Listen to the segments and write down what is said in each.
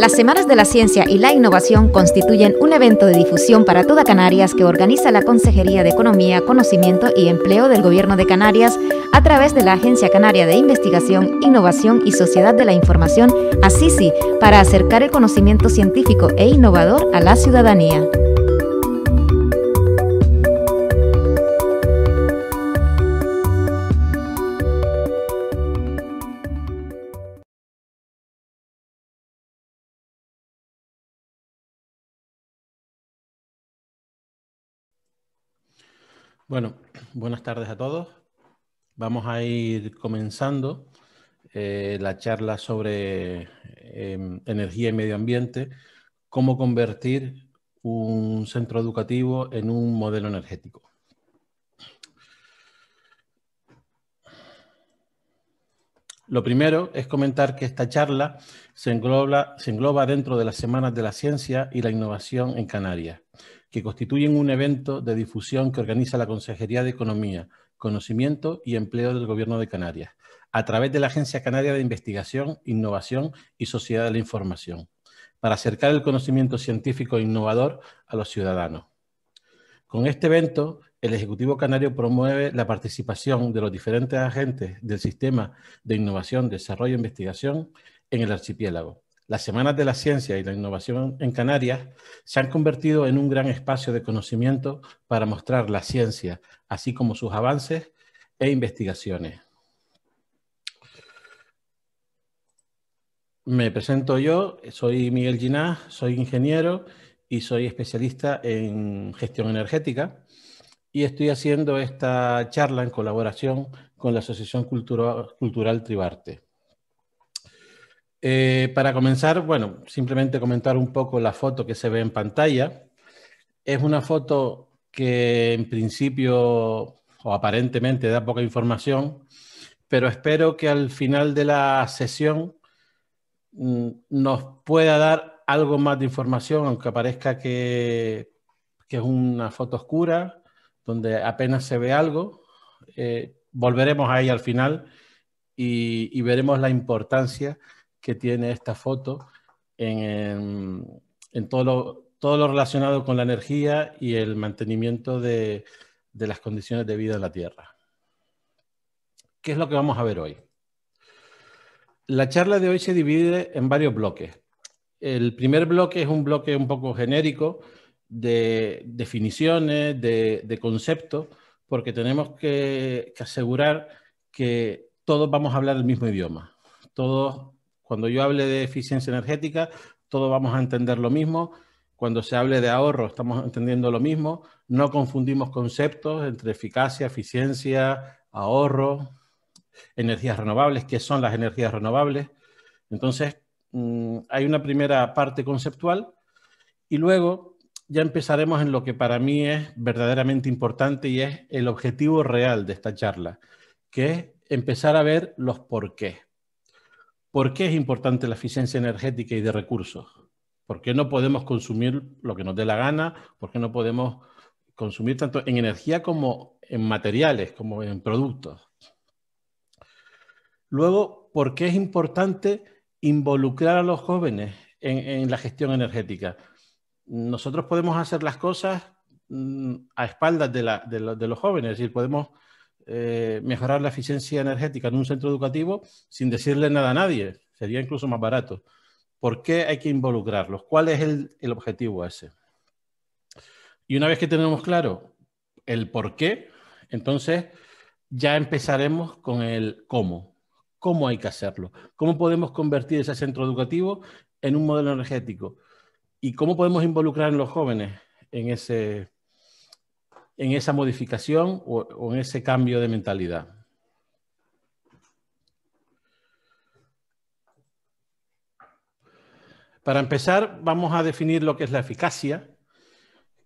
Las Semanas de la Ciencia y la Innovación constituyen un evento de difusión para toda Canarias que organiza la Consejería de Economía, Conocimiento y Empleo del Gobierno de Canarias a través de la Agencia Canaria de Investigación, Innovación y Sociedad de la Información, ACISI, para acercar el conocimiento científico e innovador a la ciudadanía. Bueno, buenas tardes a todos. Vamos a ir comenzando eh, la charla sobre em, energía y medio ambiente, cómo convertir un centro educativo en un modelo energético. Lo primero es comentar que esta charla se engloba dentro de las Semanas de la Ciencia y la Innovación en Canarias, que constituyen un evento de difusión que organiza la Consejería de Economía, Conocimiento y Empleo del Gobierno de Canarias, a través de la Agencia Canaria de Investigación, Innovación y Sociedad de la Información, para acercar el conocimiento científico e innovador a los ciudadanos. Con este evento, el Ejecutivo Canario promueve la participación de los diferentes agentes del sistema de innovación, desarrollo e investigación en el archipiélago, las Semanas de la Ciencia y la Innovación en Canarias se han convertido en un gran espacio de conocimiento para mostrar la ciencia, así como sus avances e investigaciones. Me presento yo, soy Miguel Ginás, soy ingeniero y soy especialista en gestión energética y estoy haciendo esta charla en colaboración con la Asociación Cultural Tribarte. Eh, para comenzar, bueno, simplemente comentar un poco la foto que se ve en pantalla. Es una foto que en principio o aparentemente da poca información, pero espero que al final de la sesión mm, nos pueda dar algo más de información, aunque parezca que, es una foto oscura, donde apenas se ve algo. Eh, volveremos ahí al final y veremos la importancia que tiene esta foto en, todo, lo, todo, lo, relacionado con la energía y el mantenimiento de, las condiciones de vida en la Tierra. ¿Qué es lo que vamos a ver hoy? La charla de hoy se divide en varios bloques. El primer bloque es un bloque un poco genérico de definiciones, de, de conceptos, porque tenemos que, que, asegurar que todos vamos a hablar el mismo idioma. Todos cuando yo hable de eficiencia energética, todos vamos a entender lo mismo. Cuando se hable de ahorro, estamos entendiendo lo mismo. No confundimos conceptos entre eficacia, eficiencia, ahorro, energías renovables, qué son las energías renovables. Entonces, mm, hay una primera parte conceptual y luego ya empezaremos en lo que para mí es verdaderamente importante y es el objetivo real de esta charla, que es empezar a ver los por ¿Por qué es importante la eficiencia energética y de recursos? ¿Por qué no podemos consumir lo que nos dé la gana? ¿Por qué no podemos consumir tanto en energía como en materiales, como en productos? Luego, ¿por qué es importante involucrar a los jóvenes en, la gestión energética? Nosotros podemos hacer las cosas mm, a espaldas de, los jóvenes, es decir, podemos eh, mejorar la eficiencia energética en un centro educativo sin decirle nada a nadie. Sería incluso más barato. ¿Por qué hay que involucrarlos? ¿Cuál es el, el objetivo ese? Y una vez que tenemos claro el por qué, entonces ya empezaremos con el cómo. ¿Cómo hay que hacerlo? ¿Cómo podemos convertir ese centro educativo en un modelo energético? ¿Y cómo podemos involucrar a los jóvenes en ese, en esa modificación o, en ese cambio de mentalidad? Para empezar, vamos a definir lo que es la eficacia,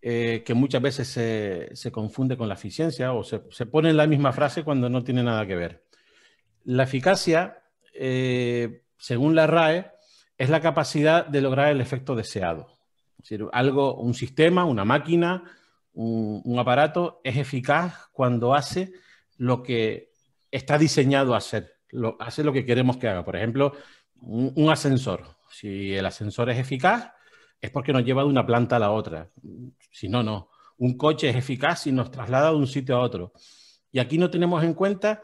eh, que muchas veces se, confunde con la eficiencia o se, pone en la misma frase cuando no tiene nada que ver. La eficacia, eh, según la RAE, es la capacidad de lograr el efecto deseado. Es decir, algo, un sistema, una máquina, un, aparato es eficaz cuando hace lo que está diseñado a hacer, lo, hace lo que queremos que haga. Por ejemplo, un, ascensor. Si el ascensor es eficaz, es porque nos lleva de una planta a la otra. Si no, no. Un coche es eficaz si nos traslada de un sitio a otro. Y aquí no tenemos en cuenta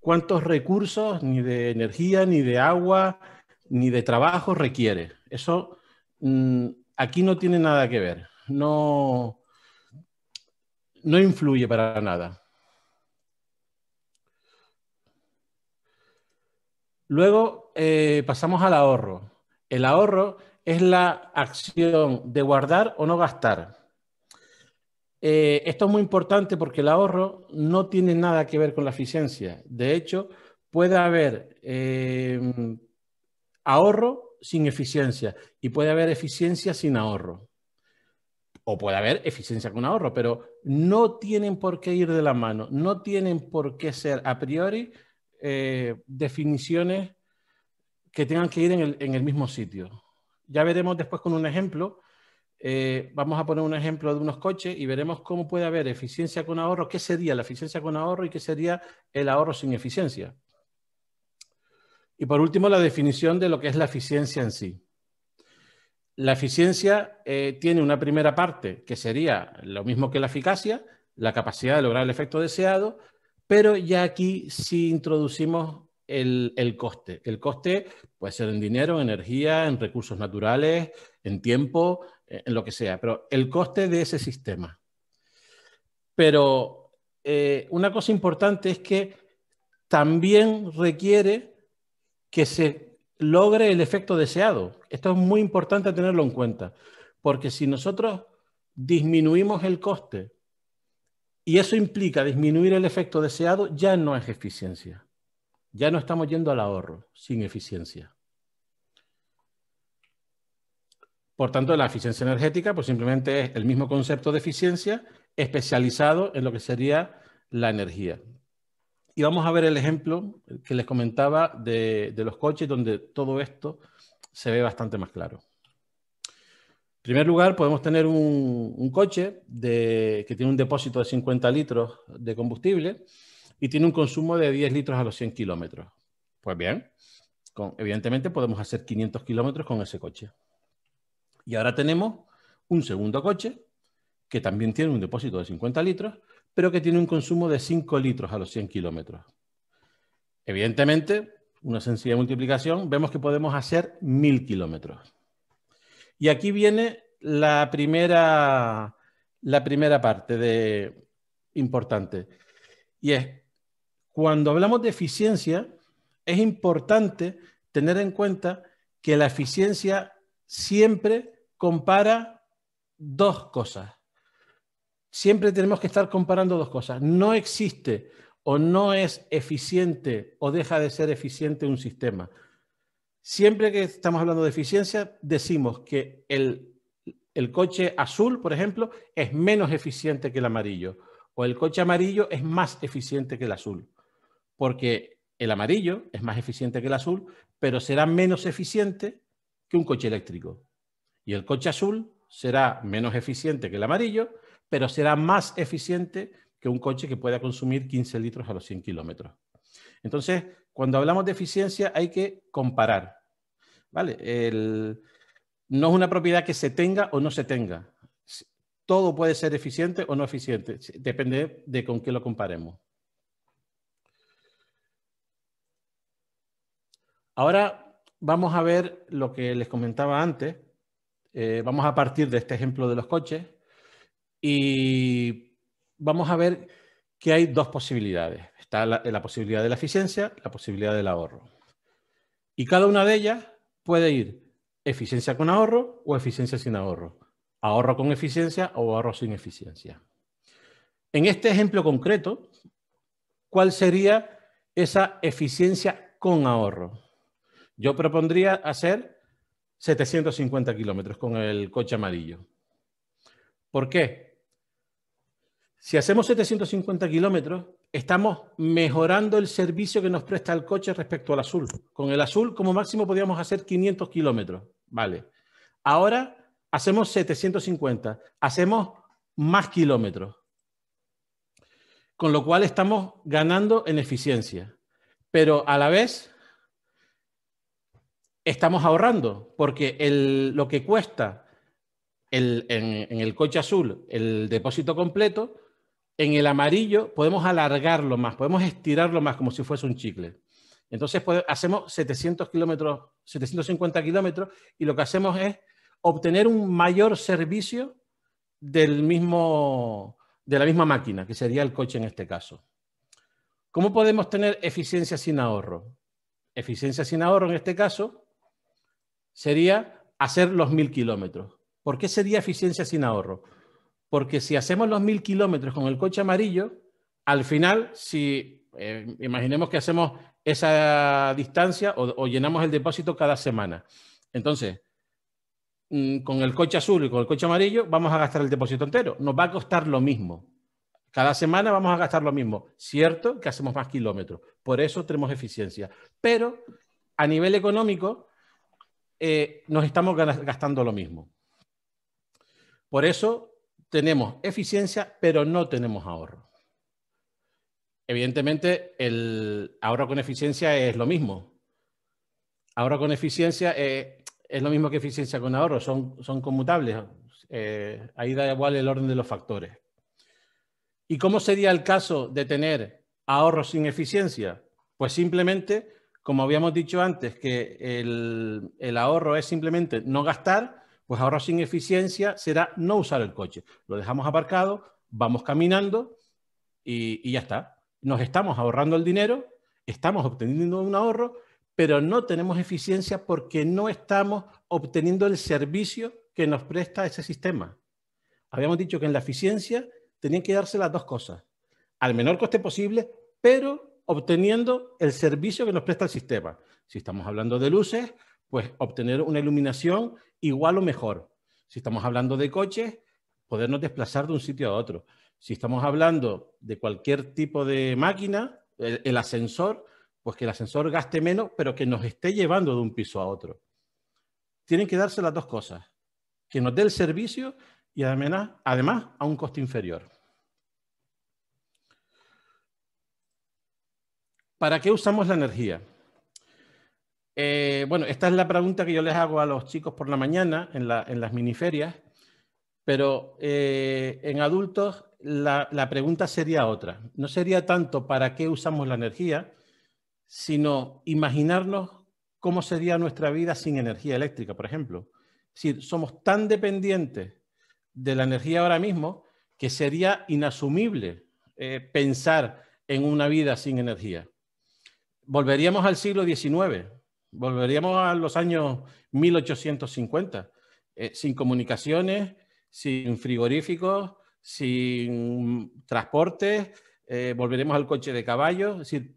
cuántos recursos, ni de energía, ni de agua, ni de trabajo requiere. Eso mm, aquí no tiene nada que ver. No, no influye para nada. Luego eh, pasamos al ahorro. El ahorro es la acción de guardar o no gastar. Eh, esto es muy importante porque el ahorro no tiene nada que ver con la eficiencia. De hecho, puede haber eh, ahorro sin eficiencia y puede haber eficiencia sin ahorro o puede haber eficiencia con ahorro, pero no tienen por qué ir de la mano, no tienen por qué ser a priori eh, definiciones que tengan que ir en el, mismo sitio. Ya veremos después con un ejemplo. Eh, vamos a poner un ejemplo de unos coches y veremos cómo puede haber eficiencia con ahorro, qué sería la eficiencia con ahorro y qué sería el ahorro sin eficiencia. Y por último, la definición de lo que es la eficiencia en sí. La eficiencia eh, tiene una primera parte que sería lo mismo que la eficacia, la capacidad de lograr el efecto deseado, pero ya aquí sí introducimos el, coste. El coste puede ser en dinero, en energía, en recursos naturales, en tiempo, eh, en lo que sea, pero el coste de ese sistema. Pero eh, una cosa importante es que también requiere que se logre el efecto deseado. Esto es muy importante tenerlo en cuenta, porque si nosotros disminuimos el coste y eso implica disminuir el efecto deseado, ya no es eficiencia. Ya no estamos yendo al ahorro sin eficiencia. Por tanto, la eficiencia energética pues simplemente es el mismo concepto de eficiencia especializado en lo que sería la energía. Y vamos a ver el ejemplo que les comentaba de, los coches, donde todo esto se ve bastante más claro. En primer lugar, podemos tener un, coche que tiene un depósito de 50 litros de combustible y tiene un consumo de 10 litros a los 100 kilómetros. Pues bien, evidentemente podemos hacer 500 kilómetros con ese coche. Y ahora tenemos un segundo coche que también tiene un depósito de 50 litros pero que tiene un consumo de 5 litros a los 100 kilómetros. Evidentemente, una sencilla multiplicación, vemos que podemos hacer 1000 kilómetros. Y aquí viene la primera, la primera parte de, importante. Y es, cuando hablamos de eficiencia, es importante tener en cuenta que la eficiencia siempre compara dos cosas siempre tenemos que estar comparando dos cosas. No existe o no es eficiente o deja de ser eficiente un sistema. Siempre que estamos hablando de eficiencia, decimos que el, coche azul, por ejemplo, es menos eficiente que el amarillo o el coche amarillo es más eficiente que el azul, porque el amarillo es más eficiente que el azul, pero será menos eficiente que un coche eléctrico. Y el coche azul será menos eficiente que el amarillo, pero será más eficiente que un coche que pueda consumir 15 litros a los 100 kilómetros. Entonces, cuando hablamos de eficiencia hay que comparar. ¿vale? no es una propiedad que se tenga o no se tenga. Todo puede ser eficiente o no eficiente, depende de con qué lo comparemos. Ahora vamos a ver lo que les comentaba antes. Eh, vamos a partir de este ejemplo de los coches y vamos a ver que hay dos posibilidades. Está la, posibilidad de la eficiencia, la posibilidad del ahorro. Y cada una de ellas puede ir eficiencia con ahorro o eficiencia sin ahorro. Ahorro con eficiencia o ahorro sin eficiencia. En este ejemplo concreto, ¿cuál sería esa eficiencia con ahorro? Yo propondría hacer 750 kilómetros con el coche amarillo. ¿Por qué? Si hacemos 750 kilómetros, estamos mejorando el servicio que nos presta el coche respecto al azul. Con el azul, como máximo, podíamos hacer 500 kilómetros. Vale. Ahora hacemos 750, hacemos más kilómetros. Con lo cual estamos ganando en eficiencia. Pero a la vez estamos ahorrando, porque lo que cuesta en, el coche azul el depósito completo, en el amarillo podemos alargarlo más, podemos estirarlo más como si fuese un chicle. Entonces pues, hacemos 700 kilómetros, 750 kilómetros y lo que hacemos es obtener un mayor servicio del mismo, de la misma máquina, que sería el coche en este caso. ¿Cómo podemos tener eficiencia sin ahorro? Eficiencia sin ahorro en este caso sería hacer los 1.000 kilómetros. ¿Por qué sería eficiencia sin ahorro? porque si hacemos los mil kilómetros con el coche amarillo, al final, si eh, imaginemos que hacemos esa distancia o, llenamos el depósito cada semana, entonces mm, con el coche azul y con el coche amarillo vamos a gastar el depósito entero, nos va a costar lo mismo. Cada semana vamos a gastar lo mismo. Cierto que hacemos más kilómetros, por eso tenemos eficiencia. Pero a nivel económico eh, nos estamos gastando lo mismo. Por eso tenemos eficiencia, pero no tenemos ahorro. Evidentemente, el ahorro con eficiencia es lo mismo. Ahorro con eficiencia eh, es lo mismo que eficiencia con ahorro, son, son conmutables. Eh, ahí da igual el orden de los factores. ¿Y cómo sería el caso de tener ahorro sin eficiencia? Pues simplemente, como habíamos dicho antes, que el, el ahorro es simplemente no gastar pues ahora sin eficiencia será no usar el coche. Lo dejamos aparcado, vamos caminando y, y ya está. Nos estamos ahorrando el dinero, estamos obteniendo un ahorro, pero no tenemos eficiencia porque no estamos obteniendo el servicio que nos presta ese sistema. Habíamos dicho que en la eficiencia tenían que darse las dos cosas, al menor coste posible, pero obteniendo el servicio que nos presta el sistema. Si estamos hablando de luces, pues obtener una iluminación igual o mejor. Si estamos hablando de coches, podernos desplazar de un sitio a otro. Si estamos hablando de cualquier tipo de máquina, el, ascensor, pues que el ascensor gaste menos, pero que nos esté llevando de un piso a otro. Tienen que darse las dos cosas, que nos dé el servicio y además, además a un coste inferior. ¿Para qué usamos la energía? Eh, bueno, esta es la pregunta que yo les hago a los chicos por la mañana en, las miniferias, pero eh, en adultos la, pregunta sería otra. No sería tanto para qué usamos la energía, sino imaginarnos cómo sería nuestra vida sin energía eléctrica, por ejemplo. Es decir, somos tan dependientes de la energía ahora mismo que sería inasumible eh, pensar en una vida sin energía. Volveríamos al siglo XIX, Volveríamos a los años 1850, eh, sin comunicaciones, sin frigoríficos, sin transporte, eh, volveremos al coche de caballo. Es decir,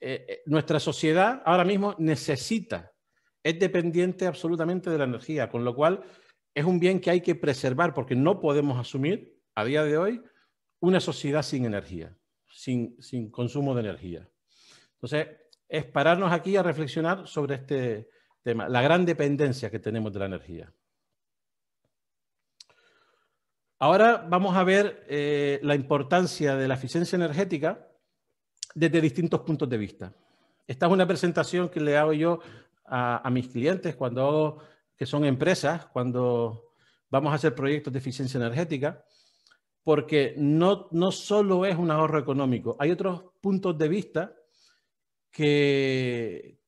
eh, nuestra sociedad ahora mismo necesita, es dependiente absolutamente de la energía, con lo cual es un bien que hay que preservar porque no podemos asumir a día de hoy una sociedad sin energía, sin, sin consumo de energía. Entonces, es pararnos aquí a reflexionar sobre este tema, la gran dependencia que tenemos de la energía. Ahora vamos a ver eh, la importancia de la eficiencia energética desde distintos puntos de vista. Esta es una presentación que le hago yo a, mis clientes cuando que son empresas, cuando vamos a hacer proyectos de eficiencia energética, porque no, no solo es un ahorro económico, hay otros puntos de vista que,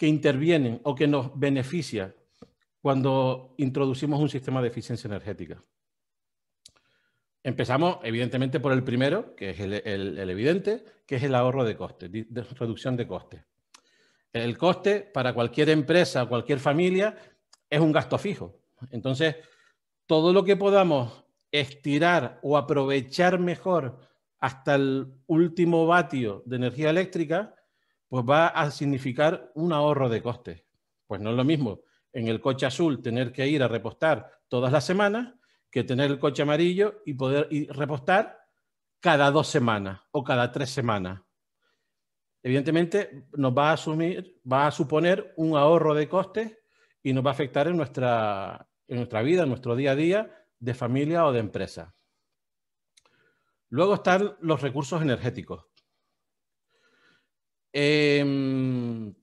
intervienen o que nos beneficia cuando introducimos un sistema de eficiencia energética. Empezamos, evidentemente, por el primero, que es el, evidente, que es el ahorro de costes, reducción de costes. El coste para cualquier empresa cualquier familia es un gasto fijo. Entonces, todo lo que podamos estirar o aprovechar mejor hasta el último vatio de energía eléctrica, pues va a significar un ahorro de costes. Pues no es lo mismo en el coche azul tener que ir a repostar todas las semanas que tener el coche amarillo y poder repostar cada dos semanas o cada tres semanas. Evidentemente nos va a asumir, va a suponer un ahorro de costes y nos va a afectar en nuestra, en nuestra vida, en nuestro día a día de familia o de empresa. Luego están los recursos energéticos. Em,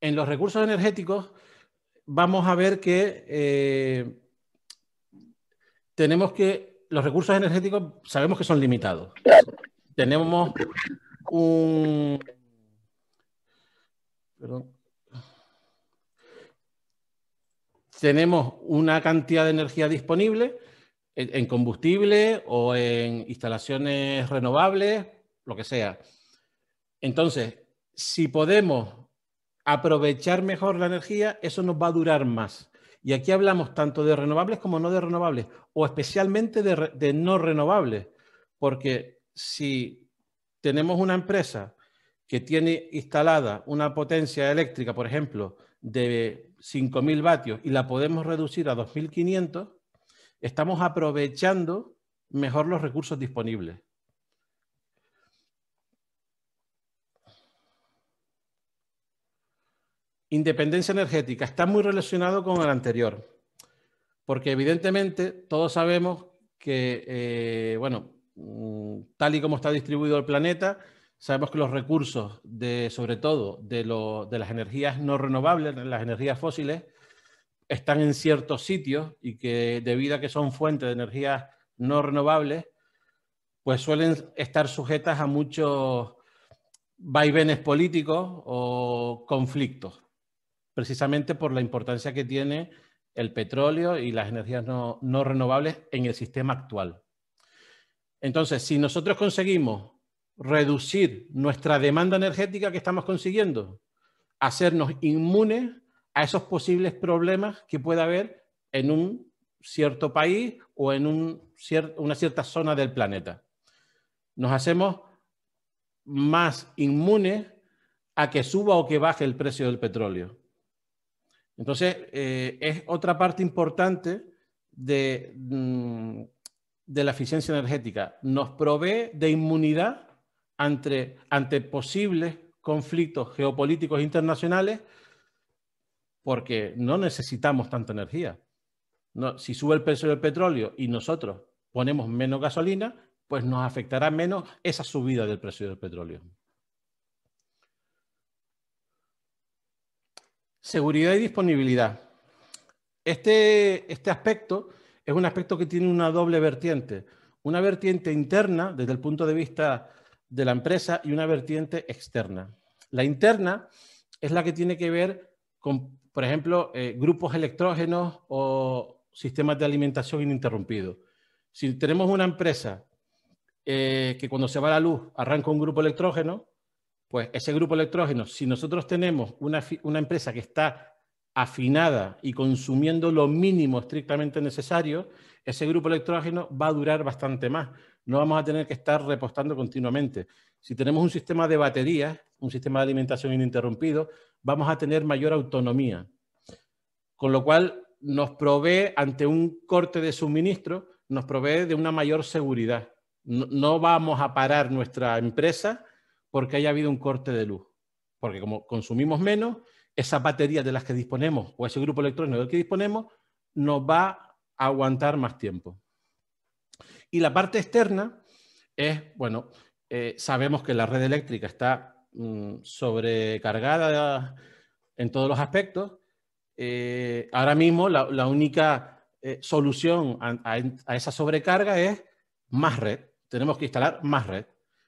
en los recursos energéticos vamos a ver que eh, tenemos que, los recursos energéticos sabemos que son limitados. Tenemos un... Perdón. Tenemos una cantidad de energía disponible en combustible o en instalaciones renovables, lo que sea. Entonces, si podemos aprovechar mejor la energía, eso nos va a durar más. Y aquí hablamos tanto de renovables como no de renovables, o especialmente de, no renovables, porque si tenemos una empresa que tiene instalada una potencia eléctrica, por ejemplo, de 5.000 vatios y la podemos reducir a 2.500, estamos aprovechando mejor los recursos disponibles. Independencia energética está muy relacionado con el anterior, porque evidentemente todos sabemos que, eh, bueno, mm, tal y como está distribuido el planeta, sabemos que los recursos, de, sobre todo de, de las energías no renovables, las energías fósiles, están en ciertos sitios y que debido a que son fuentes de energías no renovables, pues suelen estar sujetas a muchos vaivenes políticos o conflictos, precisamente por la importancia que tiene el petróleo y las energías no, no renovables en el sistema actual. Entonces, si nosotros conseguimos reducir nuestra demanda energética que estamos consiguiendo, hacernos inmunes a esos posibles problemas que pueda haber en un cierto país o en una cierta zona del planeta. Nos hacemos más inmunes a que suba o que baje el precio del petróleo. Entonces, eh, es otra parte importante mm, de, la eficiencia energética. Nos provee de inmunidad ante posibles conflictos geopolíticos internacionales porque no necesitamos tanta energía. si sube el precio del petróleo y nosotros ponemos menos gasolina, pues nos afectará menos esa subida del precio del petróleo. Seguridad y disponibilidad. Este, este aspecto es un aspecto que tiene una doble vertiente. Una vertiente interna desde el punto de vista de la empresa y una vertiente externa. La interna es la que tiene que ver con por ejemplo, eh, grupos electrógenos o sistemas de alimentación ininterrumpidos. Si tenemos una empresa eh, que cuando se va la luz arranca un grupo electrógeno, pues ese grupo electrógeno, si nosotros tenemos una, una empresa que está afinada y consumiendo lo mínimo estrictamente necesario, ese grupo electrógeno va a durar bastante más. No vamos a tener que estar repostando continuamente. Si tenemos un sistema de baterías, un sistema de alimentación ininterrumpido, vamos a tener mayor autonomía. Con lo cual nos provee, ante un corte de suministro, nos provee de una mayor seguridad. No, vamos a parar nuestra empresa porque haya habido un corte de luz. Porque como consumimos menos, esas baterías de las que disponemos o ese grupo electrónico del que disponemos nos va a aguantar más tiempo. Y la parte externa es, bueno, eh, sabemos que la red eléctrica está mm, sobrecargada en todos los aspectos. Eh, ahora mismo la, única eh, solución a, esa sobrecarga es más red. Tenemos que instalar más red.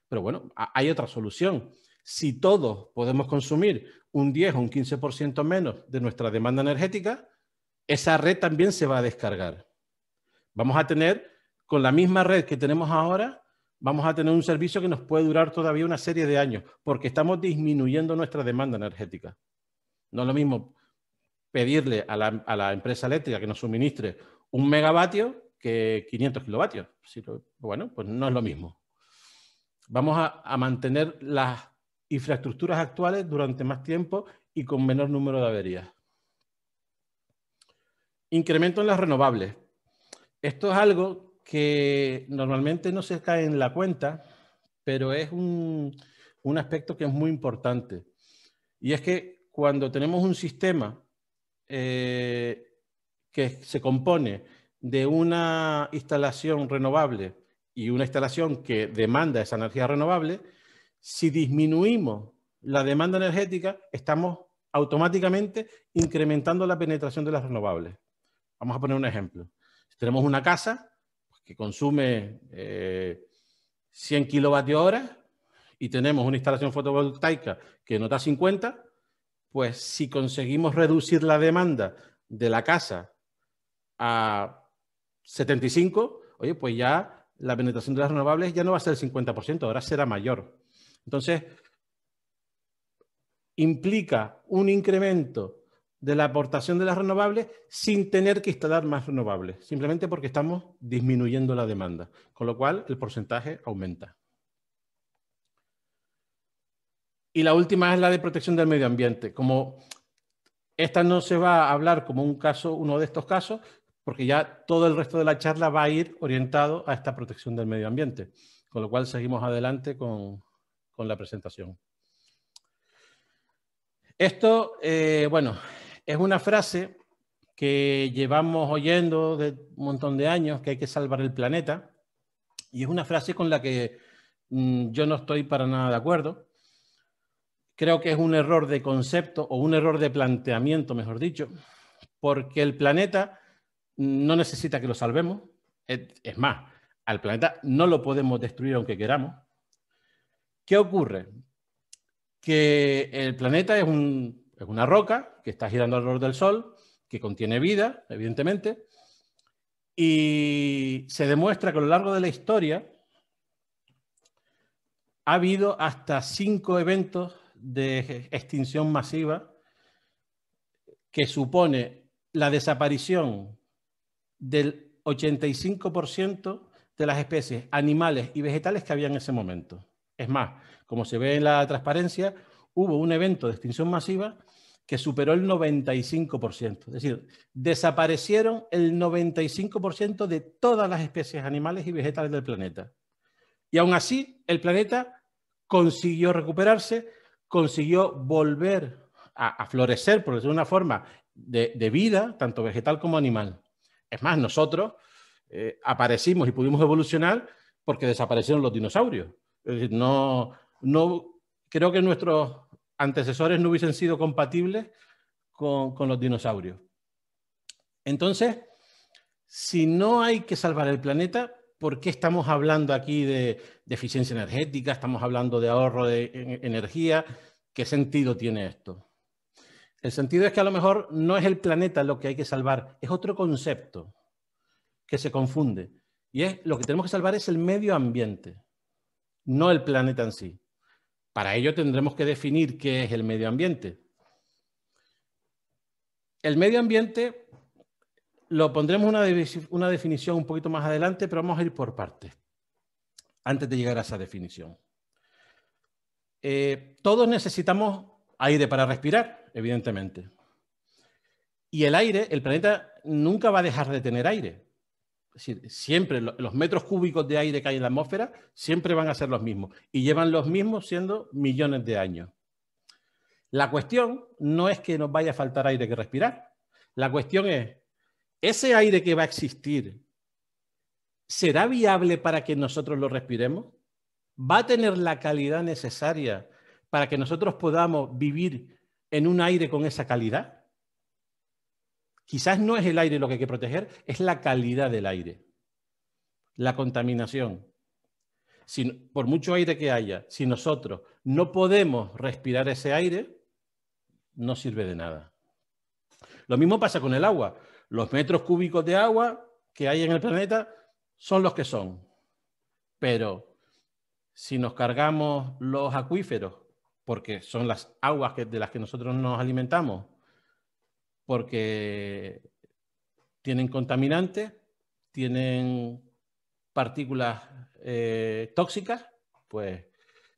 Pero bueno, hay otra solución. Si todos podemos consumir un 10 o un 15% menos de nuestra demanda energética, esa red también se va a descargar. Vamos a tener, con la misma red que tenemos ahora, vamos a tener un servicio que nos puede durar todavía una serie de años, porque estamos disminuyendo nuestra demanda energética. No es lo mismo pedirle a la, empresa eléctrica que nos suministre un megavatio que 500 kilovatios. Bueno, pues no es lo mismo. Vamos a, a mantener las infraestructuras actuales durante más tiempo y con menor número de averías. Incremento en las renovables. Esto es algo que normalmente no se cae en la cuenta, pero es un, aspecto que es muy importante. Y es que cuando tenemos un sistema eh, que se compone de una instalación renovable y una instalación que demanda esa energía renovable, si disminuimos la demanda energética, estamos automáticamente incrementando la penetración de las renovables. Vamos a poner un ejemplo. tenemos una casa que consume 100 eh, kilovatios hora y tenemos una instalación fotovoltaica que nos da 50, pues si conseguimos reducir la demanda de la casa a 75, oye, pues ya la penetración de las renovables ya no va a ser el 50%, ahora será mayor. Entonces, implica un incremento de la aportación de las renovables sin tener que instalar más renovables, simplemente porque estamos disminuyendo la demanda, con lo cual el porcentaje aumenta. Y la última es la de protección del medio ambiente. Como esta no se va a hablar como un caso, uno de estos casos, porque ya todo el resto de la charla va a ir orientado a esta protección del medio ambiente. Con lo cual seguimos adelante con, la presentación. Esto, eh, bueno, es una frase que llevamos oyendo de un montón de años, que hay que salvar el planeta, y es una frase con la que mm, yo no estoy para nada de acuerdo. Creo que es un error de concepto o un error de planteamiento, mejor dicho, porque el planeta no necesita que lo salvemos. Es más, al planeta no lo podemos destruir aunque queramos. ¿Qué ocurre? Que el planeta es un es una roca que está girando alrededor del Sol, que contiene vida, evidentemente, y se demuestra que a lo largo de la historia ha habido hasta cinco eventos de extinción masiva que supone la desaparición del 85% de las especies animales y vegetales que había en ese momento. Es más, como se ve en la transparencia, hubo un evento de extinción masiva que superó el 95%. Es decir, desaparecieron el 95% de todas las especies animales y vegetales del planeta. Y aún así, el planeta consiguió recuperarse, consiguió volver a, florecer, por decirlo de una forma, de, vida, tanto vegetal como animal. Es más, nosotros eh, aparecimos y pudimos evolucionar porque desaparecieron los dinosaurios. Es decir, no, no, creo que nuestros antecesores no hubiesen sido compatibles con, los dinosaurios. Entonces, si no hay que salvar el planeta, ¿por qué estamos hablando aquí de, eficiencia energética? Estamos hablando de ahorro de energía. ¿Qué sentido tiene esto? El sentido es que a lo mejor no es el planeta lo que hay que salvar, es otro concepto que se confunde. Y es lo que tenemos que salvar es el medio ambiente, no el planeta en sí. Para ello tendremos que definir qué es el medio ambiente. El medio ambiente lo pondremos una, una definición un poquito más adelante, pero vamos a ir por partes antes de llegar a esa definición. Eh, todos necesitamos aire para respirar, evidentemente. Y el aire, el planeta nunca va a dejar de tener aire. Es decir, siempre los metros cúbicos de aire que hay en la atmósfera siempre van a ser los mismos y llevan los mismos siendo millones de años. La cuestión no es que nos vaya a faltar aire que respirar. La cuestión es, ¿ese aire que va a existir será viable para que nosotros lo respiremos? ¿Va a tener la calidad necesaria para que nosotros podamos vivir en un aire con esa calidad? Quizás no es el aire lo que hay que proteger, es la calidad del aire, la contaminación. por mucho aire que haya, si nosotros no podemos respirar ese aire, no sirve de nada. Lo mismo pasa con el agua. Los metros cúbicos de agua que hay en el planeta son los que son. Pero si nos cargamos los acuíferos, porque son las aguas de las que nosotros nos alimentamos, porque tienen contaminantes, tienen partículas eh, tóxicas, pues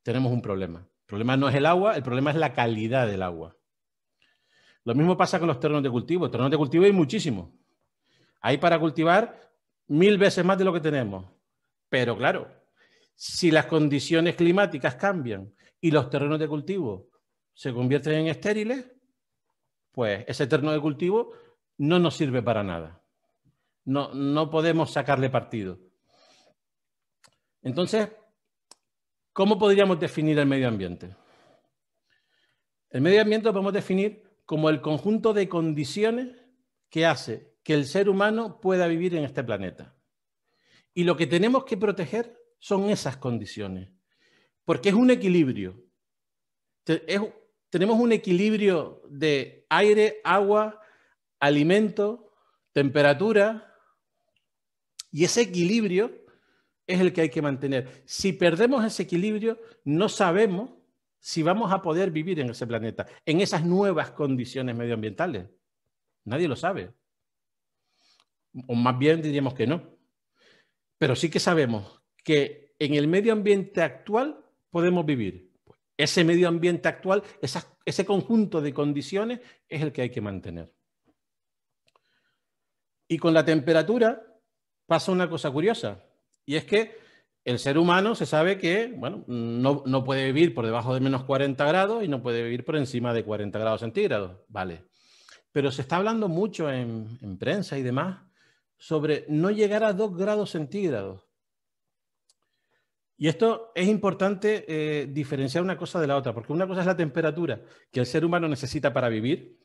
tenemos un problema. El problema no es el agua, el problema es la calidad del agua. Lo mismo pasa con los terrenos de cultivo. Terrenos de cultivo hay muchísimos. Hay para cultivar mil veces más de lo que tenemos. Pero claro, si las condiciones climáticas cambian y los terrenos de cultivo se convierten en estériles, pues ese terno de cultivo no nos sirve para nada. No, no podemos sacarle partido. Entonces, ¿cómo podríamos definir el medio ambiente? El medio ambiente lo podemos definir como el conjunto de condiciones que hace que el ser humano pueda vivir en este planeta. Y lo que tenemos que proteger son esas condiciones, porque es un equilibrio. Es tenemos un equilibrio de aire, agua, alimento, temperatura, y ese equilibrio es el que hay que mantener. Si perdemos ese equilibrio, no sabemos si vamos a poder vivir en ese planeta, en esas nuevas condiciones medioambientales. Nadie lo sabe. O más bien diríamos que no. Pero sí que sabemos que en el medio ambiente actual podemos vivir. Ese medio ambiente actual, ese conjunto de condiciones es el que hay que mantener. Y con la temperatura pasa una cosa curiosa, y es que el ser humano se sabe que bueno, no, puede vivir por debajo de menos 40 grados y no puede vivir por encima de 40 grados centígrados, ¿vale? Pero se está hablando mucho en, en prensa y demás sobre no llegar a 2 grados centígrados, y esto es importante eh, diferenciar una cosa de la otra, porque una cosa es la temperatura que el ser humano necesita para vivir,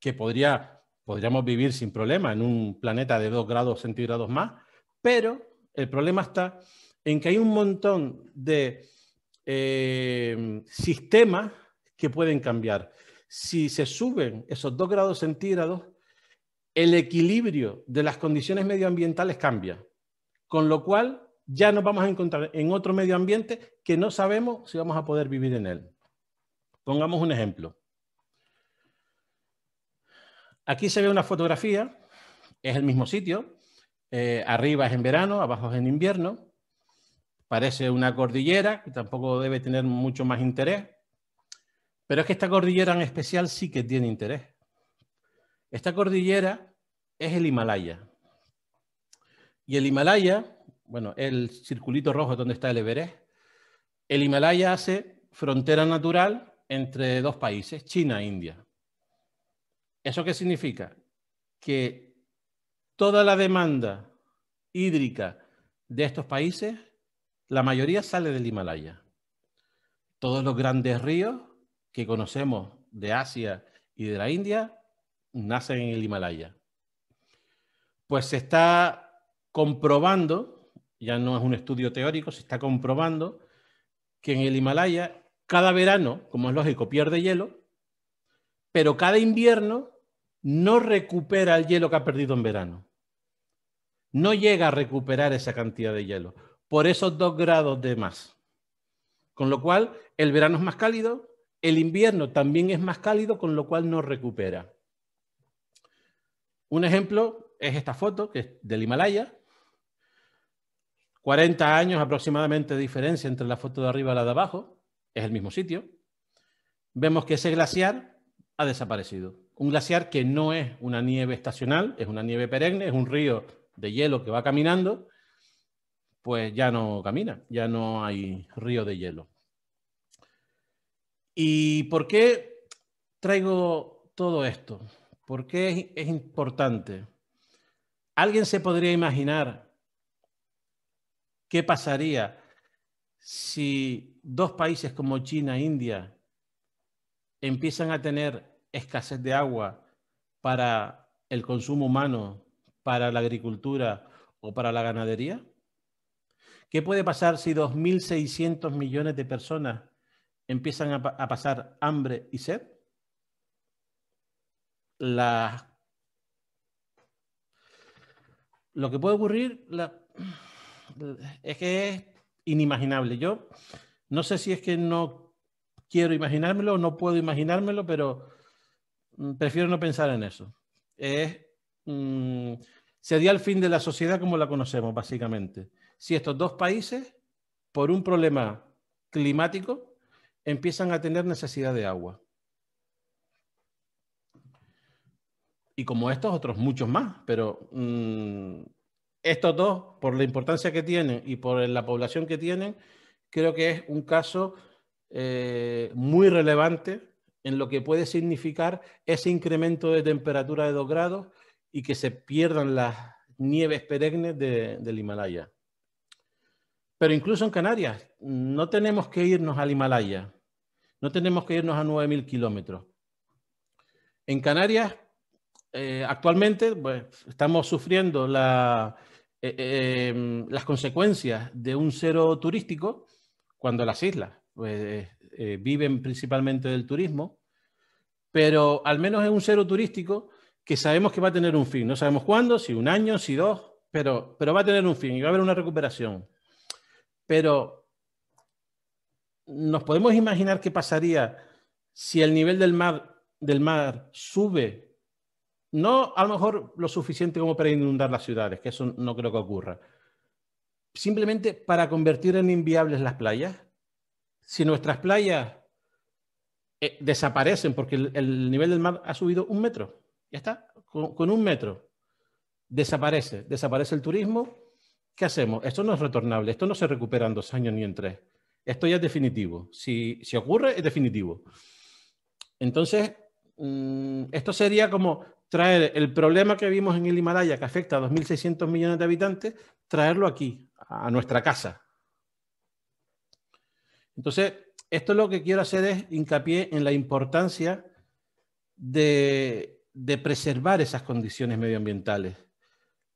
que podría, podríamos vivir sin problema en un planeta de 2 grados centígrados más, pero el problema está en que hay un montón de eh, sistemas que pueden cambiar. Si se suben esos 2 grados centígrados, el equilibrio de las condiciones medioambientales cambia, con lo cual ya nos vamos a encontrar en otro medio ambiente que no sabemos si vamos a poder vivir en él. Pongamos un ejemplo. Aquí se ve una fotografía, es el mismo sitio, eh, arriba es en verano, abajo es en invierno, parece una cordillera que tampoco debe tener mucho más interés, pero es que esta cordillera en especial sí que tiene interés. Esta cordillera es el Himalaya. Y el Himalaya bueno, el circulito rojo donde está el Everest. El Himalaya hace frontera natural entre dos países, China e India. ¿Eso qué significa? Que toda la demanda hídrica de estos países, la mayoría sale del Himalaya. Todos los grandes ríos que conocemos de Asia y de la India nacen en el Himalaya. Pues se está comprobando ya no es un estudio teórico, se está comprobando que en el Himalaya cada verano, como es lógico, pierde hielo, pero cada invierno no recupera el hielo que ha perdido en verano. No llega a recuperar esa cantidad de hielo por esos dos grados de más. Con lo cual, el verano es más cálido, el invierno también es más cálido, con lo cual no recupera. Un ejemplo es esta foto que es del Himalaya, 40 años aproximadamente de diferencia entre la foto de arriba y la de abajo, es el mismo sitio, vemos que ese glaciar ha desaparecido. Un glaciar que no es una nieve estacional, es una nieve perenne, es un río de hielo que va caminando, pues ya no camina, ya no hay río de hielo. ¿Y por qué traigo todo esto? ¿Por qué es importante? ¿Alguien se podría imaginar ¿Qué pasaría si dos países como China e India empiezan a tener escasez de agua para el consumo humano, para la agricultura o para la ganadería? ¿Qué puede pasar si 2.600 millones de personas empiezan a, pasar hambre y sed? Lo que puede ocurrir, es que es inimaginable. Yo no sé si es que no quiero imaginármelo, o no puedo imaginármelo, pero mm, prefiero no pensar en eso. Mm, sería el fin de la sociedad como la conocemos, básicamente. Si estos dos países, por un problema climático, empiezan a tener necesidad de agua. Y como estos, otros muchos más, pero mm, estos dos, por la importancia que tienen y por la población que tienen, creo que es un caso eh, muy relevante en lo que puede significar ese incremento de temperatura de 2 grados y que se pierdan las nieves perennes del Himalaya. Pero incluso en Canarias, no tenemos que irnos al Himalaya, no tenemos que irnos a 9.000 kilómetros. En Canarias, eh, actualmente, pues, estamos sufriendo la, eh, eh, em, las consecuencias de un cero turístico cuando las islas pues, eh, viven principalmente del turismo, pero al menos es un cero turístico que sabemos que va a tener un fin. No sabemos cuándo, si un año, si dos, pero, pero va a tener un fin y va a haber una recuperación. Pero nos podemos imaginar qué pasaría si el nivel del mar, del mar sube no a lo mejor lo suficiente como para inundar las ciudades, que eso no creo que ocurra. Simplemente para convertir en inviables las playas. Si nuestras playas eh, desaparecen porque el, nivel del mar ha subido un metro, ya está, con, un metro desaparece, desaparece el turismo, ¿qué hacemos? Esto no es retornable, esto no se recupera en dos años ni en tres. Esto ya es definitivo. Si, si ocurre, es definitivo. Entonces, mm, esto sería como traer el problema que vimos en el Himalaya, que afecta a 2.600 millones de habitantes, traerlo aquí, a nuestra casa. Entonces, esto lo que quiero hacer es hincapié en la importancia de, preservar esas condiciones medioambientales.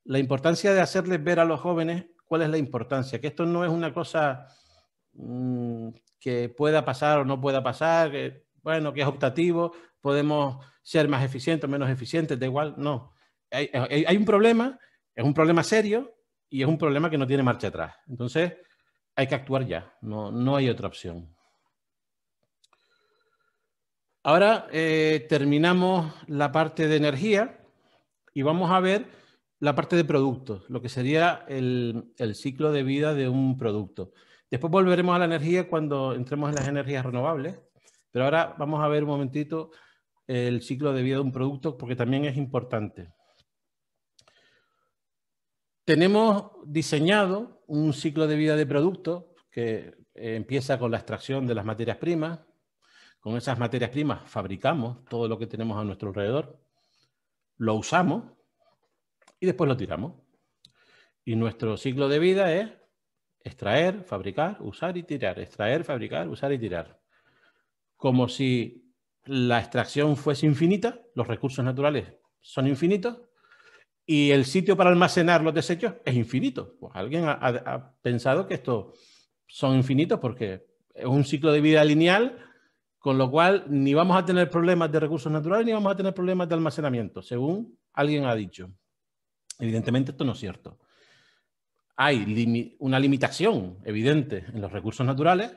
La importancia de hacerles ver a los jóvenes cuál es la importancia, que esto no es una cosa mm, que pueda pasar o no pueda pasar, bueno, que es optativo, podemos ser más eficientes, menos eficientes, da igual, no. Hay, un problema, es un problema serio y es un problema que no tiene marcha atrás. Entonces, hay que actuar ya, no, no hay otra opción. Ahora eh, terminamos la parte de energía y vamos a ver la parte de productos, lo que sería el, el ciclo de vida de un producto. Después volveremos a la energía cuando entremos en las energías renovables, pero ahora vamos a ver un momentito el ciclo de vida de un producto porque también es importante. Tenemos diseñado un ciclo de vida de producto que eh, empieza con la extracción de las materias primas. Con esas materias primas fabricamos todo lo que tenemos a nuestro alrededor, lo usamos y después lo tiramos. Y nuestro ciclo de vida es extraer, fabricar, usar y tirar, extraer, fabricar, usar y tirar. Como si la extracción fuese infinita, los recursos naturales son infinitos y el sitio para almacenar los desechos es infinito. Pues alguien ha, pensado que estos son infinitos porque es un ciclo de vida lineal, con lo cual ni vamos a tener problemas de recursos naturales ni vamos a tener problemas de almacenamiento, según alguien ha dicho. Evidentemente esto no es cierto. Hay una limitación evidente en los recursos naturales,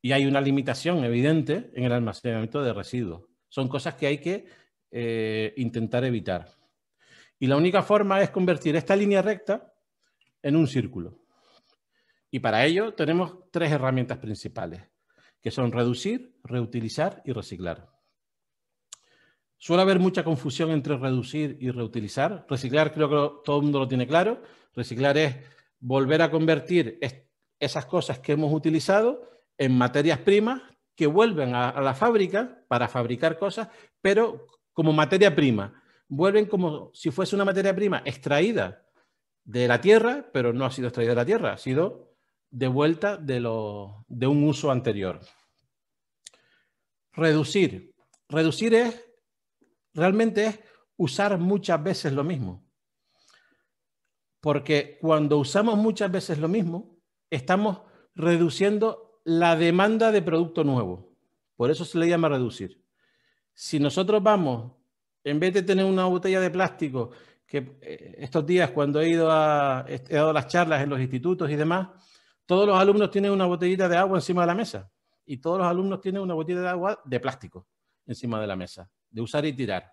y hay una limitación evidente en el almacenamiento de residuos. Son cosas que hay que eh, intentar evitar. Y la única forma es convertir esta línea recta en un círculo. Y para ello tenemos tres herramientas principales, que son reducir, reutilizar y reciclar. Suele haber mucha confusión entre reducir y reutilizar. Reciclar creo que todo el mundo lo tiene claro. Reciclar es volver a convertir esas cosas que hemos utilizado en materias primas que vuelven a, la fábrica para fabricar cosas, pero como materia prima. Vuelven como si fuese una materia prima extraída de la tierra, pero no ha sido extraída de la tierra, ha sido devuelta de, lo, de un uso anterior. Reducir. Reducir es, realmente es usar muchas veces lo mismo. Porque cuando usamos muchas veces lo mismo, estamos reduciendo la demanda de producto nuevo. Por eso se le llama reducir. Si nosotros vamos, en vez de tener una botella de plástico, que eh, estos días cuando he ido a, dado las charlas en los institutos y demás, todos los alumnos tienen una botellita de agua encima de la mesa y todos los alumnos tienen una botella de agua de plástico encima de la mesa, de usar y tirar.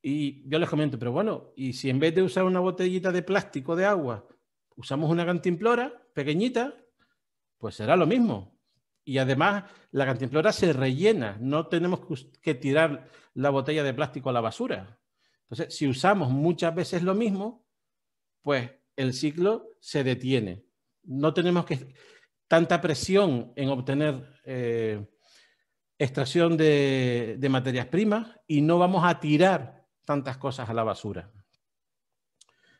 Y yo les comento, pero bueno, y si en vez de usar una botellita de plástico de agua, usamos una cantimplora pequeñita pues será lo mismo. Y además la cantimplora se rellena, no tenemos que tirar la botella de plástico a la basura. Entonces, si usamos muchas veces lo mismo, pues el ciclo se detiene. No tenemos que tanta presión en obtener eh, extracción de materias primas y no vamos a tirar tantas cosas a la basura.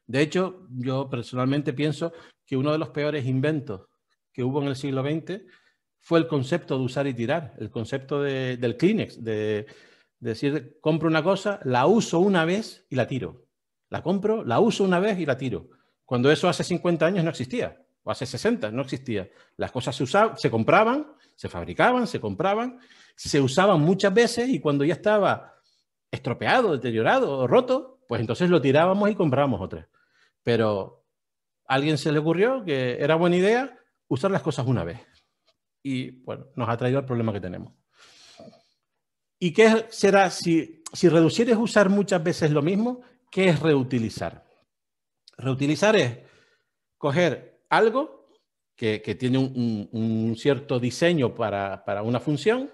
De hecho, yo personalmente pienso que uno de los peores inventos que hubo en el siglo XX fue el concepto de usar y tirar, el concepto del Kleenex, de, decir, compro una cosa, la uso una vez y la tiro. La compro, la uso una vez y la tiro. Cuando eso hace 50 años no existía, o hace 60 no existía. Las cosas se usaban, se compraban, se fabricaban, se compraban, se usaban muchas veces y cuando ya estaba estropeado, deteriorado o roto, pues entonces lo tirábamos y comprábamos otra. Pero a alguien se le ocurrió que era buena idea usar las cosas una vez. Y bueno, nos ha traído al problema que tenemos. ¿Y qué será si, si reducir usar muchas veces lo mismo? ¿Qué es reutilizar? Reutilizar es coger algo que, tiene un, cierto diseño para, para una función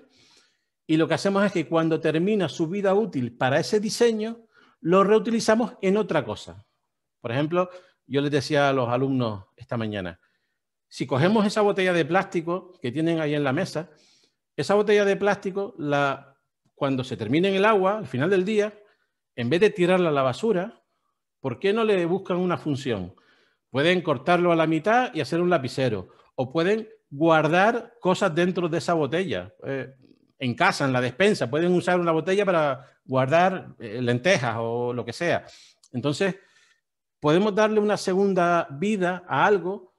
y lo que hacemos es que cuando termina su vida útil para ese diseño, lo reutilizamos en otra cosa. Por ejemplo, yo les decía a los alumnos esta mañana, si cogemos esa botella de plástico que tienen ahí en la mesa, esa botella de plástico, la, cuando se termine en el agua, al final del día, en vez de tirarla a la basura, ¿por qué no le buscan una función? Pueden cortarlo a la mitad y hacer un lapicero, o pueden guardar cosas dentro de esa botella. Eh, en casa, en la despensa, pueden usar una botella para guardar eh, lentejas o lo que sea. Entonces, podemos darle una segunda vida a algo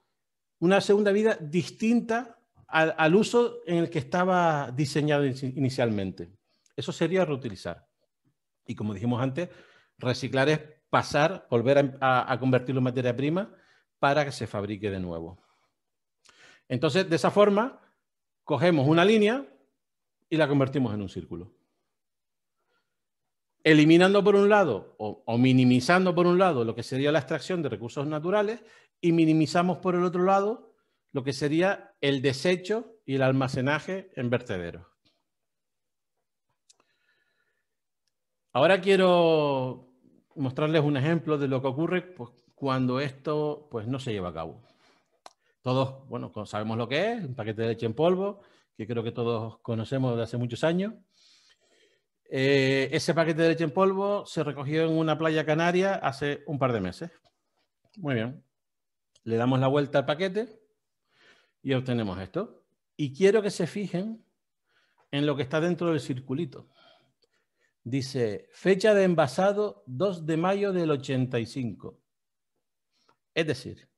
una segunda vida distinta al, uso en el que estaba diseñado inicialmente. Eso sería reutilizar. Y como dijimos antes, reciclar es pasar, volver a, convertirlo en materia prima para que se fabrique de nuevo. Entonces, de esa forma, cogemos una línea y la convertimos en un círculo. Eliminando por un lado o minimizando por un lado lo que sería la extracción de recursos naturales y minimizamos por el otro lado lo que sería el desecho y el almacenaje en vertederos. Ahora quiero mostrarles un ejemplo de lo que ocurre pues, cuando esto pues, no se lleva a cabo. Todos, bueno, sabemos lo que es, un paquete de leche en polvo, que creo que todos conocemos desde hace muchos años. Eh, ese paquete de leche en polvo se recogió en una playa canaria hace un par de meses. Muy bien le damos la vuelta al paquete y obtenemos esto. Y quiero que se fijen en lo que está dentro del circulito. Dice, fecha de envasado 2 de mayo del 85. Es decir,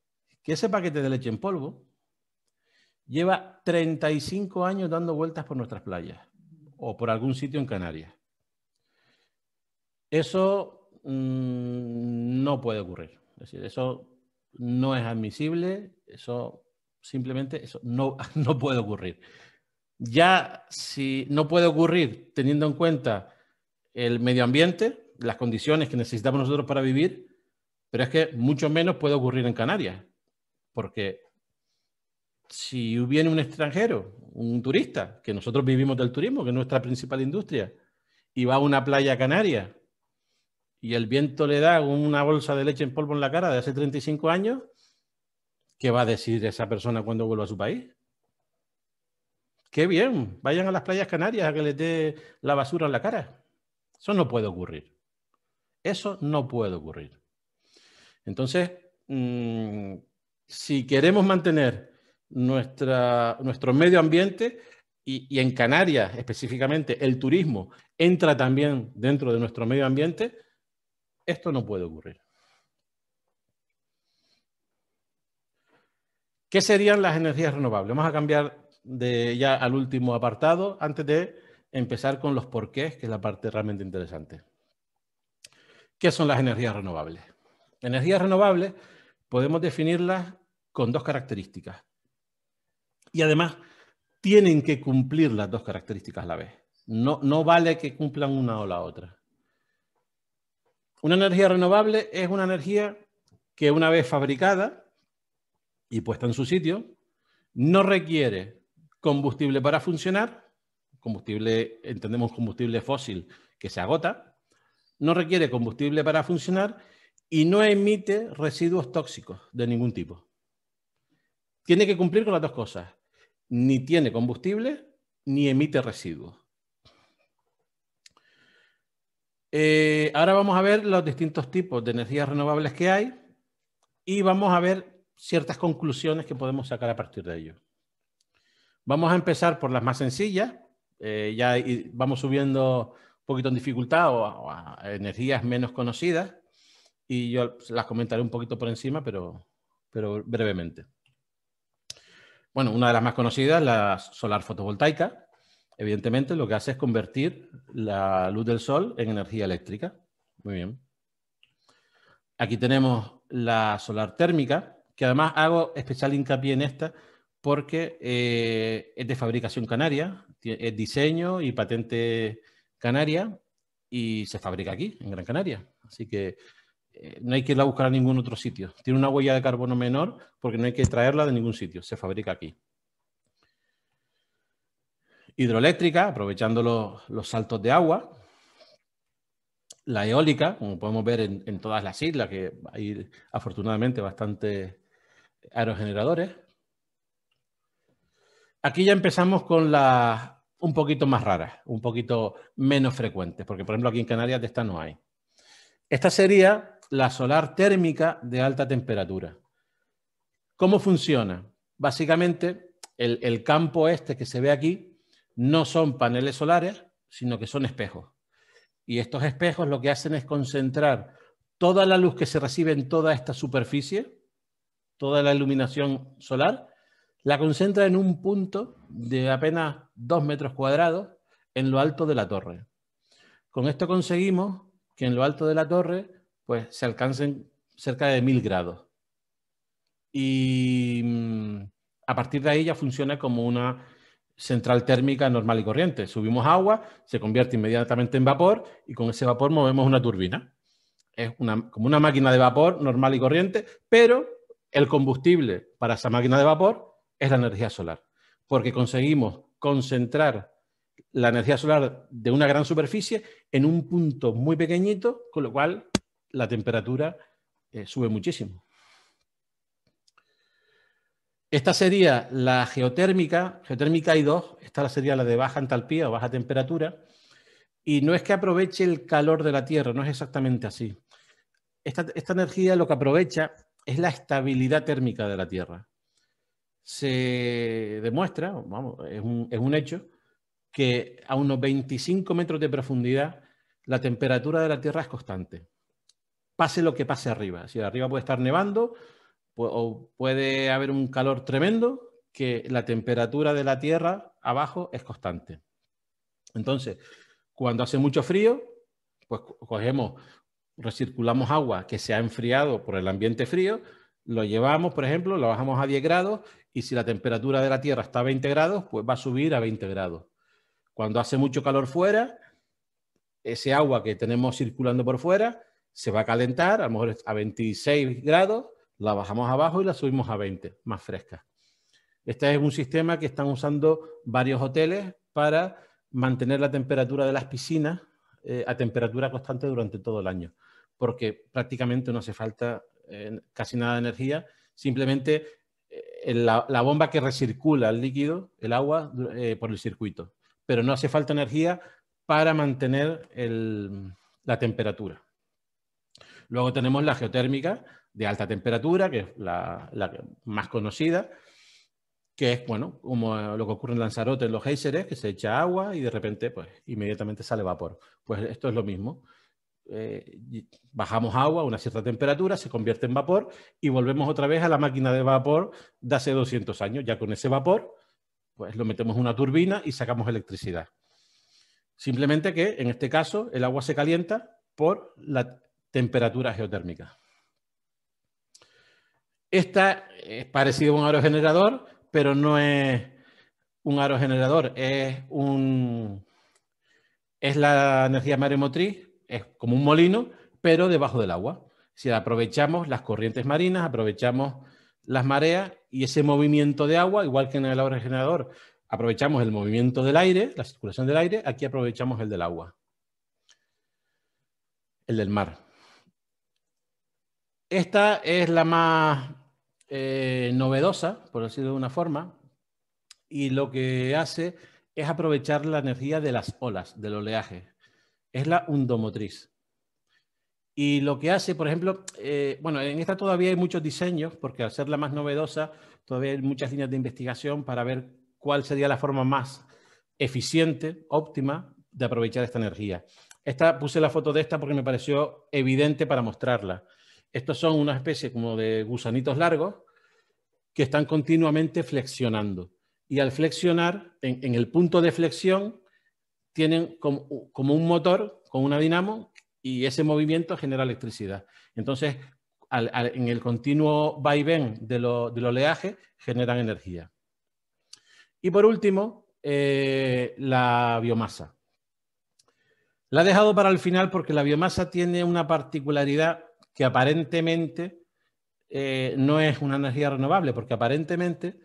que ese paquete de leche en polvo lleva 35 años dando vueltas por nuestras playas o por algún sitio en Canarias. Eso mm, no puede ocurrir. Es decir, eso no es admisible, eso simplemente eso no, no puede ocurrir. Ya si no puede ocurrir teniendo en cuenta el medio ambiente, las condiciones que necesitamos nosotros para vivir, pero es que mucho menos puede ocurrir en Canarias, porque si viene un extranjero, un turista, que nosotros vivimos del turismo, que es nuestra principal industria, y va a una playa canaria y el viento le da una bolsa de leche en polvo en la cara de hace 35 años, ¿qué va a decir esa persona cuando vuelva a su país? Qué bien, vayan a las playas canarias a que les dé la basura en la cara. Eso no puede ocurrir. Eso no puede ocurrir. Entonces, mm, si queremos mantener nuestro medio ambiente y en Canarias específicamente el turismo entra también dentro de nuestro medio ambiente, esto no puede ocurrir. ¿Qué serían las energías renovables? Vamos a cambiar de ya al último apartado antes de empezar con los porqués, que es la parte realmente interesante. ¿Qué son las energías renovables? Energías renovables podemos definirlas con dos características. Y además tienen que cumplir las dos características a la vez. No, no vale que cumplan una o la otra. Una energía renovable es una energía que una vez fabricada y puesta en su sitio, no requiere combustible para funcionar, combustible, entendemos combustible fósil que se agota, no requiere combustible para funcionar y no emite residuos tóxicos de ningún tipo. Tiene que cumplir con las dos cosas. Ni tiene combustible ni emite residuos. Eh, ahora vamos a ver los distintos tipos de energías renovables que hay y vamos a ver ciertas conclusiones que podemos sacar a partir de ello. Vamos a empezar por las más sencillas. Eh, ya vamos subiendo un poquito en dificultad o energías menos conocidas y yo las comentaré un poquito por encima, pero, pero brevemente. Bueno, una de las más conocidas, la solar fotovoltaica, evidentemente lo que hace es convertir la luz del sol en energía eléctrica. Muy bien. Aquí tenemos la solar térmica, que además hago especial hincapié en esta porque eh, es de fabricación canaria, es diseño y patente canaria y se fabrica aquí, en Gran Canaria. Así que eh, no hay que irla a buscar a ningún otro sitio. Tiene una huella de carbono menor porque no hay que traerla de ningún sitio, se fabrica aquí hidroeléctrica, aprovechando los, saltos de agua, la eólica, como podemos ver en, todas las islas, que hay afortunadamente bastantes aerogeneradores. Aquí ya empezamos con las un poquito más raras, un poquito menos frecuentes, porque por ejemplo aquí en Canarias de esta no hay. Esta sería la solar térmica de alta temperatura. ¿Cómo funciona? Básicamente, el, el campo este que se ve aquí no son paneles solares, sino que son espejos. Y estos espejos lo que hacen es concentrar toda la luz que se recibe en toda esta superficie, toda la iluminación solar, la concentra en un punto de apenas dos metros cuadrados en lo alto de la torre. Con esto conseguimos que en lo alto de la torre pues, se alcancen cerca de mil grados. Y mm, a partir de ahí ya funciona como una central térmica normal y corriente. Subimos agua, se convierte inmediatamente en vapor y con ese vapor movemos una turbina. Es una, como una máquina de vapor normal y corriente, pero el combustible para esa máquina de vapor es la energía solar, porque conseguimos concentrar la energía solar de una gran superficie en un punto muy pequeñito, con lo cual la temperatura eh, sube muchísimo. Esta sería la geotérmica, geotérmica hay dos, esta sería la de baja entalpía o baja temperatura, y no es que aproveche el calor de la Tierra, no es exactamente así. Esta, energía lo que aprovecha es la estabilidad térmica de la Tierra. Se demuestra, es un, es un hecho, que a unos 25 metros de profundidad la temperatura de la Tierra es constante. Pase lo que pase arriba. Si arriba puede estar nevando, o puede haber un calor tremendo que la temperatura de la Tierra abajo es constante. Entonces, cuando hace mucho frío, pues cogemos, recirculamos agua que se ha enfriado por el ambiente frío, lo llevamos, por ejemplo, lo bajamos a 10 grados y si la temperatura de la Tierra está a 20 grados, pues va a subir a 20 grados. Cuando hace mucho calor fuera, ese agua que tenemos circulando por fuera se va a calentar, a lo mejor a 26 grados, la bajamos abajo y la subimos a 20, más fresca. Este es un sistema que están usando varios hoteles para mantener la temperatura de las piscinas eh, a temperatura constante durante todo el año, porque prácticamente no hace falta eh, casi nada de energía, simplemente eh, la, bomba que recircula el líquido, el agua, por el circuito, pero no hace falta energía para mantener la temperatura. Luego tenemos la geotérmica, de alta temperatura, que es la, más conocida, que es, bueno, como lo que ocurre en Lanzarote en los géiseres, que se echa agua y de repente, pues, inmediatamente sale vapor. Pues esto es lo mismo. Eh, bajamos agua a una cierta temperatura, se convierte en vapor y volvemos otra vez a la máquina de vapor de hace 200 años. Ya con ese vapor, pues lo metemos en una turbina y sacamos electricidad. Simplemente que en este caso el agua se calienta por la temperatura geotérmica. Esta es parecida a un aerogenerador, pero no es un aerogenerador, es, un, es la energía maremotriz, es como un molino, pero debajo del agua. Si aprovechamos las corrientes marinas, aprovechamos las mareas y ese movimiento de agua, igual que en el aerogenerador, aprovechamos el movimiento del aire, la circulación del aire, aquí aprovechamos el del agua, el del mar. Esta es la más eh, novedosa, por decirlo de una forma, y lo que hace es aprovechar la energía de las olas, del oleaje. Es la undomotriz. Y lo que hace, por ejemplo, eh, bueno, en esta todavía hay muchos diseños, porque al ser la más novedosa, todavía hay muchas líneas de investigación para ver cuál sería la forma más eficiente, óptima, de aprovechar esta energía. Esta puse la foto de esta porque me pareció evidente para mostrarla. Estos son una especie como de gusanitos largos que están continuamente flexionando. Y al flexionar, en, el punto de flexión, tienen como, un motor con una dinamo y ese movimiento genera electricidad. Entonces, en el continuo vaivén de los oleajes, oleaje, generan energía. Y por último, eh, la biomasa. La he dejado para el final porque la biomasa tiene una particularidad que aparentemente eh, no es una energía renovable, porque aparentemente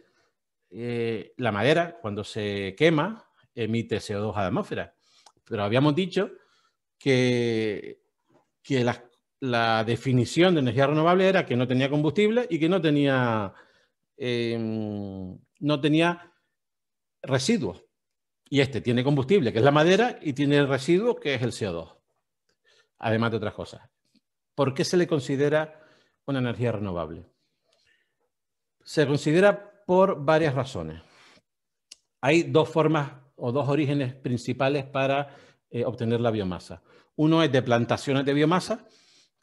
eh, la madera, cuando se quema, emite CO2 a la atmósfera. Pero habíamos dicho que, que la, definición de energía renovable era que no tenía combustible y que no tenía, em, no tenía residuos. Y este tiene combustible, que es la madera, y tiene residuos, que es el CO2, además de otras cosas. ¿Por qué se le considera una energía renovable? Se considera por varias razones. Hay dos formas o dos orígenes principales para eh, obtener la biomasa. Uno es de plantaciones de biomasa,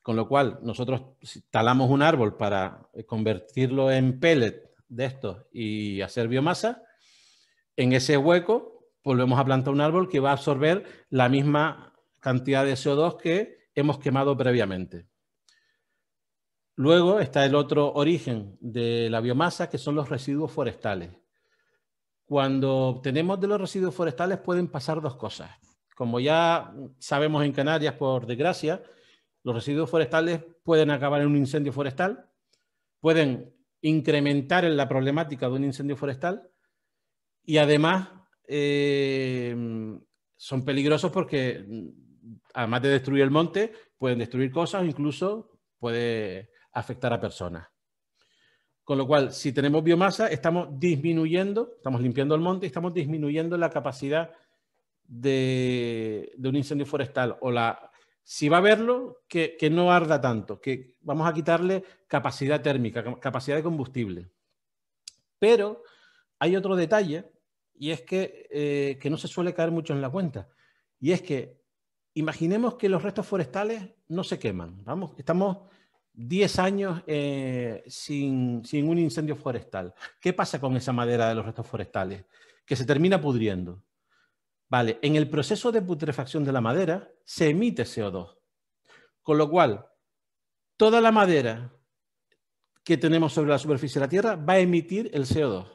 con lo cual nosotros talamos un árbol para eh, convertirlo en pellet de estos y hacer biomasa. En ese hueco volvemos a plantar un árbol que va a absorber la misma cantidad de CO2 que hemos quemado previamente. Luego está el otro origen de la biomasa, que son los residuos forestales. Cuando obtenemos de los residuos forestales pueden pasar dos cosas. Como ya sabemos en Canarias, por desgracia, los residuos forestales pueden acabar en un incendio forestal, pueden incrementar en la problemática de un incendio forestal y además eh, son peligrosos porque además de destruir el monte, pueden destruir cosas, incluso puede afectar a personas. Con lo cual, si tenemos biomasa, estamos disminuyendo, estamos limpiando el monte, estamos disminuyendo la capacidad de, un incendio forestal. O la, si va a haberlo, que, no arda tanto, que vamos a quitarle capacidad térmica, capacidad de combustible. Pero hay otro detalle, y es que, eh, que no se suele caer mucho en la cuenta, y es que imaginemos que los restos forestales no se queman. Vamos, estamos 10 años eh, sin, sin, un incendio forestal. ¿Qué pasa con esa madera de los restos forestales? Que se termina pudriendo. Vale, en el proceso de putrefacción de la madera se emite CO2. Con lo cual, toda la madera que tenemos sobre la superficie de la Tierra va a emitir el CO2.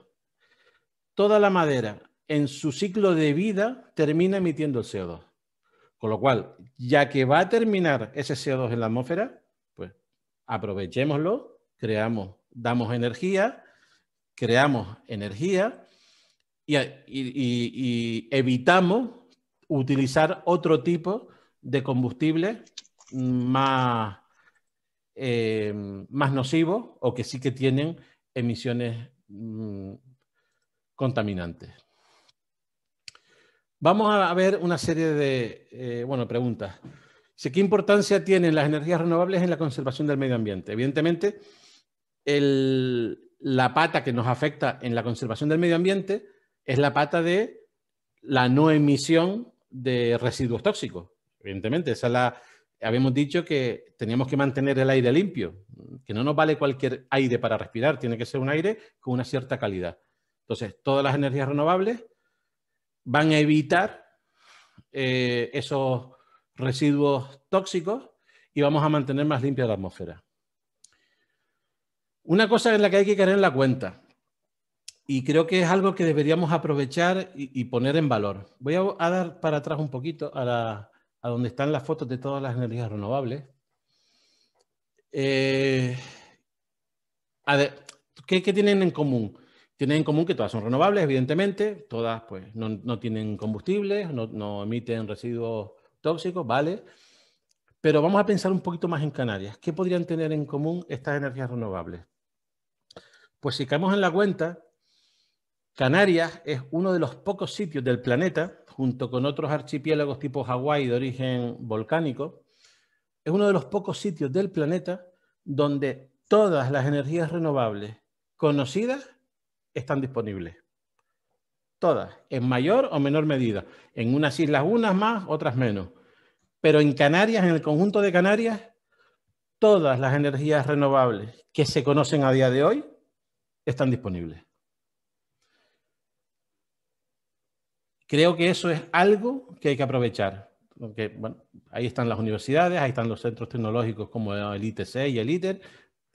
Toda la madera en su ciclo de vida termina emitiendo el CO2. Con lo cual, ya que va a terminar ese CO2 en la atmósfera, pues aprovechémoslo, creamos, damos energía, creamos energía y, evitamos utilizar otro tipo de combustible más, eh, más nocivos o que sí que tienen emisiones mm, contaminantes. Vamos a ver una serie de eh, bueno, preguntas. ¿Qué importancia tienen las energías renovables en la conservación del medio ambiente? Evidentemente, la pata que nos afecta en la conservación del medio ambiente es la pata de la no emisión de residuos tóxicos. Evidentemente, esa la, habíamos dicho que teníamos que mantener el aire limpio, que no nos vale cualquier aire para respirar, tiene que ser un aire con una cierta calidad. Entonces, todas las energías renovables van a evitar eh, esos residuos tóxicos y vamos a mantener más limpia la atmósfera. Una cosa en la que hay que caer en la cuenta, y creo que es algo que deberíamos aprovechar y, poner en valor. Voy a, dar para atrás un poquito a, donde están las fotos de todas las energías renovables. Eh, a ¿qué, tienen en común? Tienen en común que todas son renovables, evidentemente, todas pues, no, tienen combustibles, no, no, emiten residuos tóxicos, ¿vale? Pero vamos a pensar un poquito más en Canarias. ¿Qué podrían tener en común estas energías renovables? Pues si caemos en la cuenta, Canarias es uno de los pocos sitios del planeta, junto con otros archipiélagos tipo Hawái de origen volcánico, es uno de los pocos sitios del planeta donde todas las energías renovables conocidas están disponibles. Todas, en mayor o menor medida. En unas islas unas más, otras menos. Pero en Canarias, en el conjunto de Canarias, todas las energías renovables que se conocen a día de hoy están disponibles. Creo que eso es algo que hay que aprovechar. ahí están las universidades, ahí están los centros tecnológicos como el ITC y el ITER.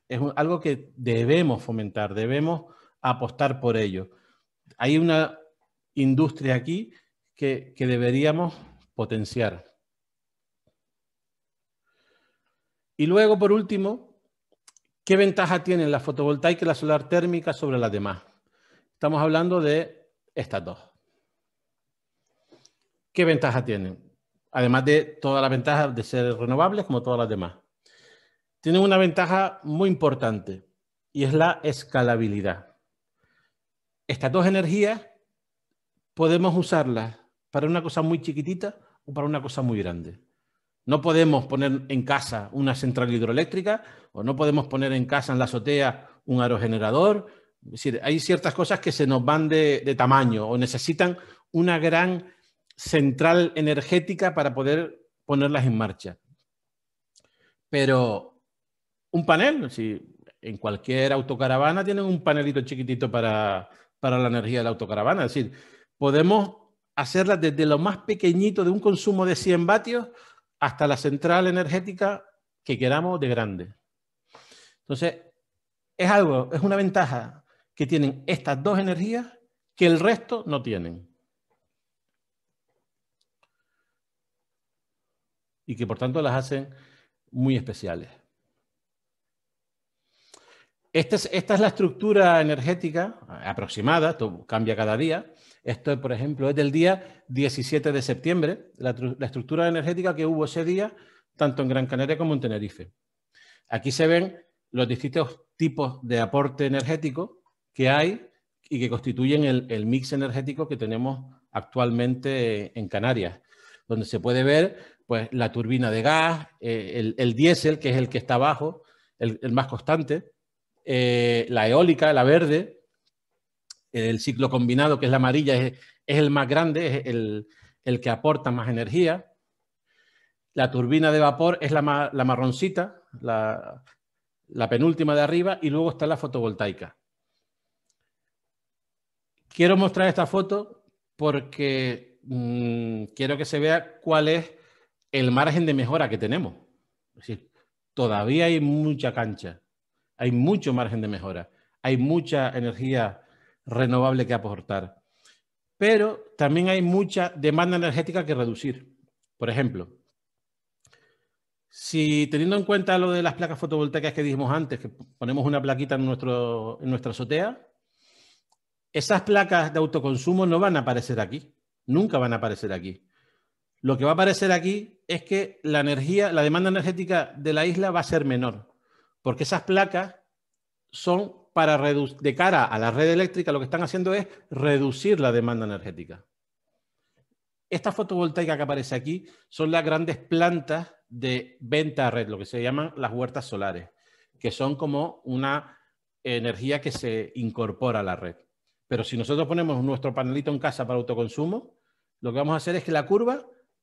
Es algo que debemos fomentar, debemos apostar por ello. Hay una industria aquí que, que deberíamos potenciar. Y luego, por último, ¿qué ventaja tienen la fotovoltaica y la solar térmica sobre las demás? Estamos hablando de estas dos. ¿Qué ventaja tienen? Además de todas las ventajas de ser renovables, como todas las demás. Tienen una ventaja muy importante y es la escalabilidad estas dos energías podemos usarlas para una cosa muy chiquitita o para una cosa muy grande. No podemos poner en casa una central hidroeléctrica o no podemos poner en casa en la azotea un aerogenerador. decir, hay ciertas cosas que se nos van de, tamaño o necesitan una gran central energética para poder ponerlas en marcha. Pero un panel, si en cualquier autocaravana tienen un panelito chiquitito para, para la energía de la autocaravana. Es decir, podemos hacerla desde lo más pequeñito de un consumo de 100 vatios hasta la central energética que queramos de grande. Entonces, es algo, es una ventaja que tienen estas dos energías que el resto no tienen. Y que por tanto las hacen muy especiales esta es la estructura energética eh, aproximada, cambia cada día. Esto, por ejemplo, es del día 17 de septiembre, la, estructura energética que hubo ese día, tanto en Gran Canaria como en Tenerife. Aquí se ven los distintos tipos de aporte energético que hay y que constituyen el, mix energético que tenemos actualmente eh, en Canarias, donde se puede ver pues, la turbina de gas, eh, el, diésel, que es el que está abajo, el, más constante, eh, la eólica, la verde, el ciclo combinado, que es la amarilla, es, el más grande, es el, que aporta más energía. La turbina de vapor es la, marroncita, la, penúltima de arriba, y luego está la fotovoltaica. Quiero mostrar esta foto porque mm, quiero que se vea cuál es el margen de mejora que tenemos. Es decir, todavía hay mucha cancha. Hay mucho margen de mejora, hay mucha energía renovable que aportar, pero también hay mucha demanda energética que reducir. Por ejemplo, si teniendo en cuenta lo de las placas fotovoltaicas que dijimos antes, que ponemos una plaquita en, nuestro, en nuestra azotea, esas placas de autoconsumo no van a aparecer aquí, nunca van a aparecer aquí. Lo que va a aparecer aquí es que la energía, la demanda energética de la isla va a ser menor porque esas placas son para de cara a la red eléctrica, lo que están haciendo es reducir la demanda energética. Esta fotovoltaica que aparece aquí son las grandes plantas de venta a red, lo que se llaman las huertas solares, que son como una energía que se incorpora a la red. Pero si nosotros ponemos nuestro panelito en casa para autoconsumo, lo que vamos a hacer es que la curva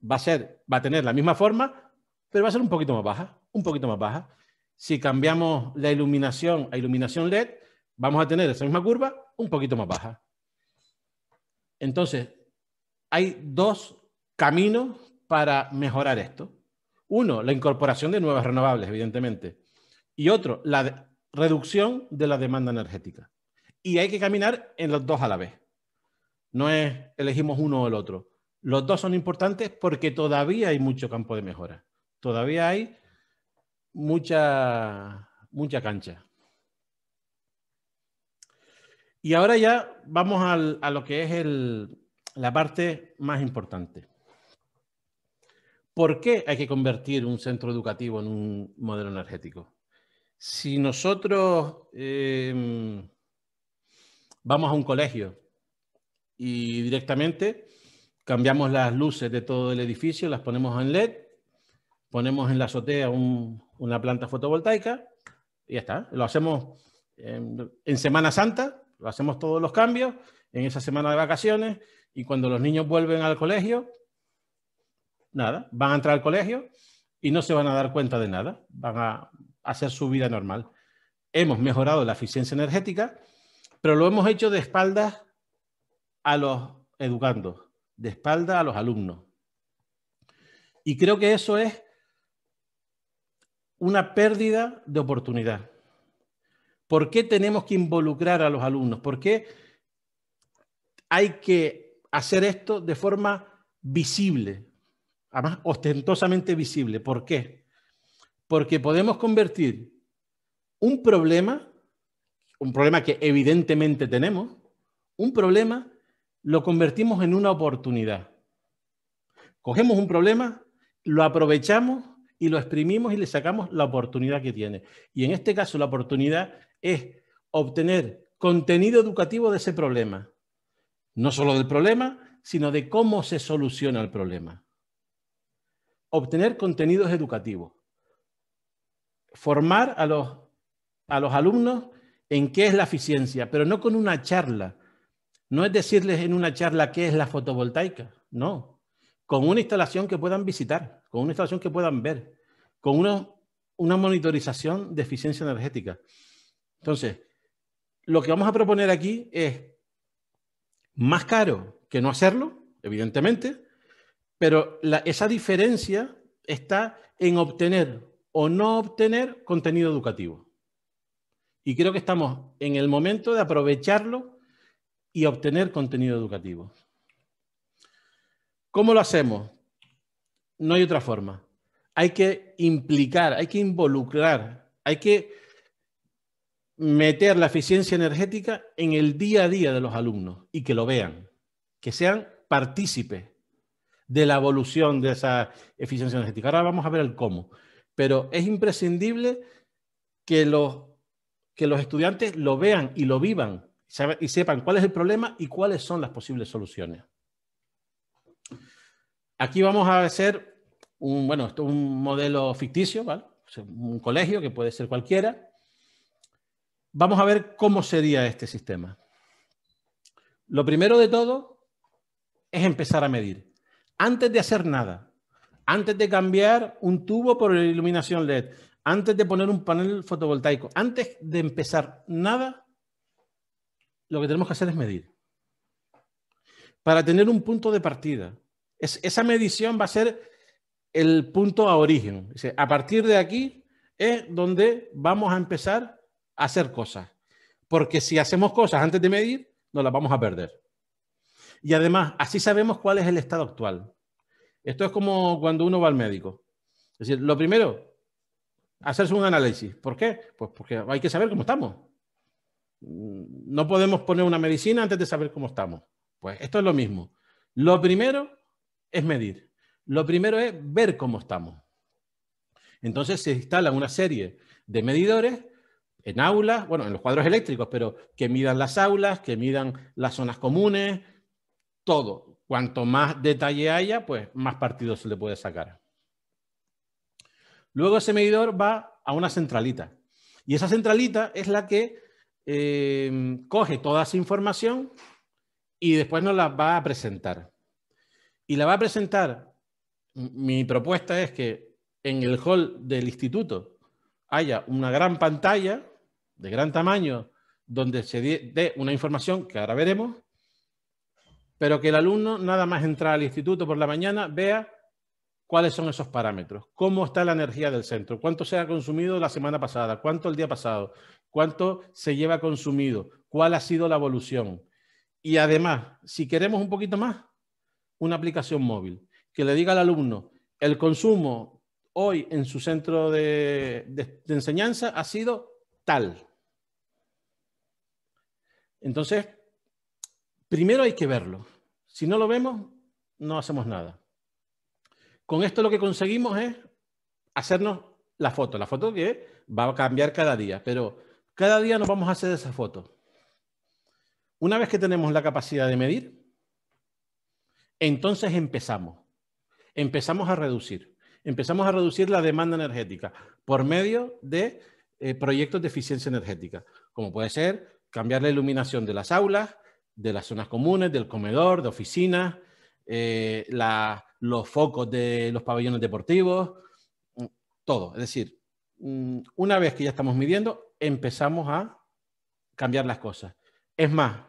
va a, va a tener la misma forma, pero va a ser un poquito más baja, un poquito más baja si cambiamos la iluminación a iluminación LED, vamos a tener esa misma curva un poquito más baja. Entonces, hay dos caminos para mejorar esto. Uno, la incorporación de nuevas renovables, evidentemente. Y otro, la reducción de la demanda energética. Y hay que caminar en los dos a la vez. No es elegimos uno o el otro. Los dos son importantes porque todavía hay mucho campo de mejora. Todavía hay mucha, mucha cancha. Y ahora ya vamos a lo que es el, la parte más importante. ¿Por qué hay que convertir un centro educativo en un modelo energético? Si nosotros em, vamos a un colegio y directamente cambiamos las luces de todo el edificio, las ponemos en LED ponemos en la azotea una planta fotovoltaica y ya está. Lo hacemos en, en Semana Santa, lo hacemos todos los cambios, en esa semana de vacaciones, y cuando los niños vuelven al colegio, nada, van a entrar al colegio y no se van a dar cuenta de nada, van a hacer su vida normal. Hemos mejorado la eficiencia energética, pero lo hemos hecho de espaldas a los educandos, de espaldas a los alumnos. Y creo que eso es una pérdida de oportunidad. ¿Por qué tenemos que involucrar a los alumnos? ¿Por qué hay que hacer esto de forma visible? Además, ostentosamente visible. ¿Por qué? Porque podemos convertir un problema, un problema que evidentemente tenemos, un problema lo convertimos en una oportunidad. Cogemos un problema, lo aprovechamos y lo exprimimos y le sacamos la oportunidad que tiene. Y en este caso la oportunidad es obtener contenido educativo de ese problema. No solo del problema, sino de cómo se soluciona el problema. Obtener contenidos educativos. Formar a los, a los alumnos en qué es la eficiencia, pero no con una charla. No es decirles en una charla qué es la fotovoltaica, no con una instalación que puedan visitar, con una instalación que puedan ver, con una, monitorización de eficiencia energética. Entonces, lo que vamos a proponer aquí es más caro que no hacerlo, evidentemente, pero esa diferencia está en obtener o no obtener contenido educativo. Y creo que estamos en el momento de aprovecharlo y obtener contenido educativo. ¿Cómo lo hacemos? No hay otra forma. Hay que implicar, hay que involucrar, hay que meter la eficiencia energética en el día a día de los alumnos y que lo vean, que sean partícipes de la evolución de esa eficiencia energética. Ahora vamos a ver el cómo, pero es imprescindible que los, que los estudiantes lo vean y lo vivan y sepan cuál es el problema y cuáles son las posibles soluciones. Aquí vamos a hacer un, bueno, esto un modelo ficticio, ¿vale? un colegio que puede ser cualquiera. Vamos a ver cómo sería este sistema. Lo primero de todo es empezar a medir. Antes de hacer nada, antes de cambiar un tubo por iluminación LED, antes de poner un panel fotovoltaico, antes de empezar nada, lo que tenemos que hacer es medir. Para tener un punto de partida, esa medición va a ser el punto a origen. a partir de aquí es donde vamos a empezar a hacer cosas. Porque si hacemos cosas antes de medir, nos las vamos a perder. Y además, así sabemos cuál es el estado actual. Esto es como cuando uno va al médico. Es decir, lo primero, hacerse un análisis. ¿Por qué? Pues porque hay que saber cómo estamos. No podemos poner una medicina antes de saber cómo estamos. Pues esto es lo mismo. Lo primero es medir. Lo primero es ver cómo estamos. Entonces se instala una serie de medidores en aulas, bueno, en los cuadros eléctricos, pero que midan las aulas, que midan las zonas comunes, todo. Cuanto más detalle haya, pues más partido se le puede sacar. Luego ese medidor va a una centralita. Y esa centralita es la que eh, coge toda esa información y después nos la va a presentar y la va a presentar. Mi propuesta es que en el hall del instituto haya una gran pantalla de gran tamaño donde se dé una información que ahora veremos, pero que el alumno nada más entrar al instituto por la mañana vea cuáles son esos parámetros, cómo está la energía del centro, cuánto se ha consumido la semana pasada, cuánto el día pasado, cuánto se lleva consumido, cuál ha sido la evolución. Y además, si queremos un poquito más, una aplicación móvil que le diga al alumno el consumo hoy en su centro de, enseñanza ha sido tal. Entonces, primero hay que verlo. Si no lo vemos, no hacemos nada. Con esto lo que conseguimos es hacernos la foto, la foto que va a cambiar cada día, pero cada día nos vamos a hacer esa foto. Una vez que tenemos la capacidad de medir, entonces empezamos, empezamos a reducir, empezamos a reducir la demanda energética por medio de eh, proyectos de eficiencia energética, como puede ser cambiar la iluminación de las aulas, de las zonas comunes, del comedor, de oficinas, eh, los focos de los pabellones deportivos, mm, todo. Es decir, mm, una vez que ya estamos midiendo, empezamos a cambiar las cosas. Es más,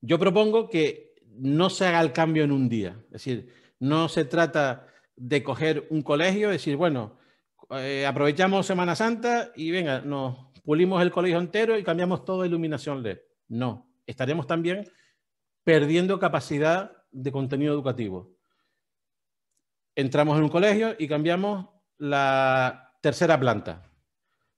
yo propongo que no se haga el cambio en un día. Es decir, no se trata de coger un colegio y decir, bueno, eh, aprovechamos Semana Santa y venga, nos pulimos el colegio entero y cambiamos toda iluminación LED. No, estaremos también perdiendo capacidad de contenido educativo. Entramos en un colegio y cambiamos la tercera planta.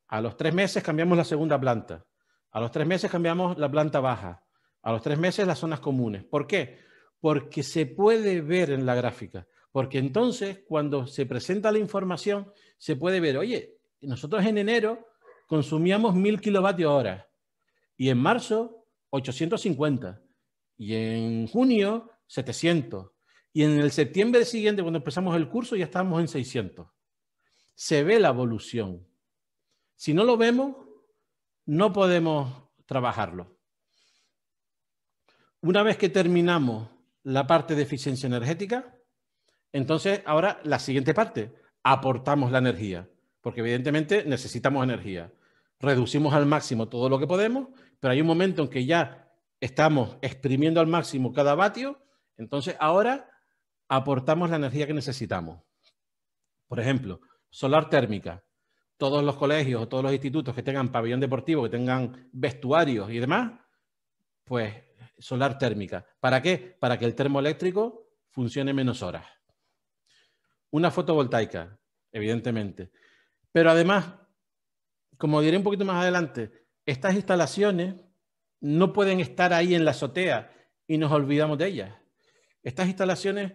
A los tres meses cambiamos la segunda planta. A los tres meses cambiamos la planta baja a los tres meses las zonas comunes. ¿Por qué? Porque se puede ver en la gráfica. Porque entonces, cuando se presenta la información, se puede ver, oye, nosotros en enero consumíamos 1000 kilovatios hora y en marzo 850 y en junio 700 y en el septiembre siguiente, cuando empezamos el curso, ya estábamos en 600. Se ve la evolución. Si no lo vemos, no podemos trabajarlo una vez que terminamos la parte de eficiencia energética, entonces ahora la siguiente parte, aportamos la energía, porque evidentemente necesitamos energía. Reducimos al máximo todo lo que podemos, pero hay un momento en que ya estamos exprimiendo al máximo cada vatio, entonces ahora aportamos la energía que necesitamos. Por ejemplo, solar térmica. Todos los colegios o todos los institutos que tengan pabellón deportivo, que tengan vestuarios y demás, pues solar térmica. ¿Para qué? Para que el termoeléctrico funcione menos horas. Una fotovoltaica, evidentemente. Pero además, como diré un poquito más adelante, estas instalaciones no pueden estar ahí en la azotea y nos olvidamos de ellas. Estas instalaciones,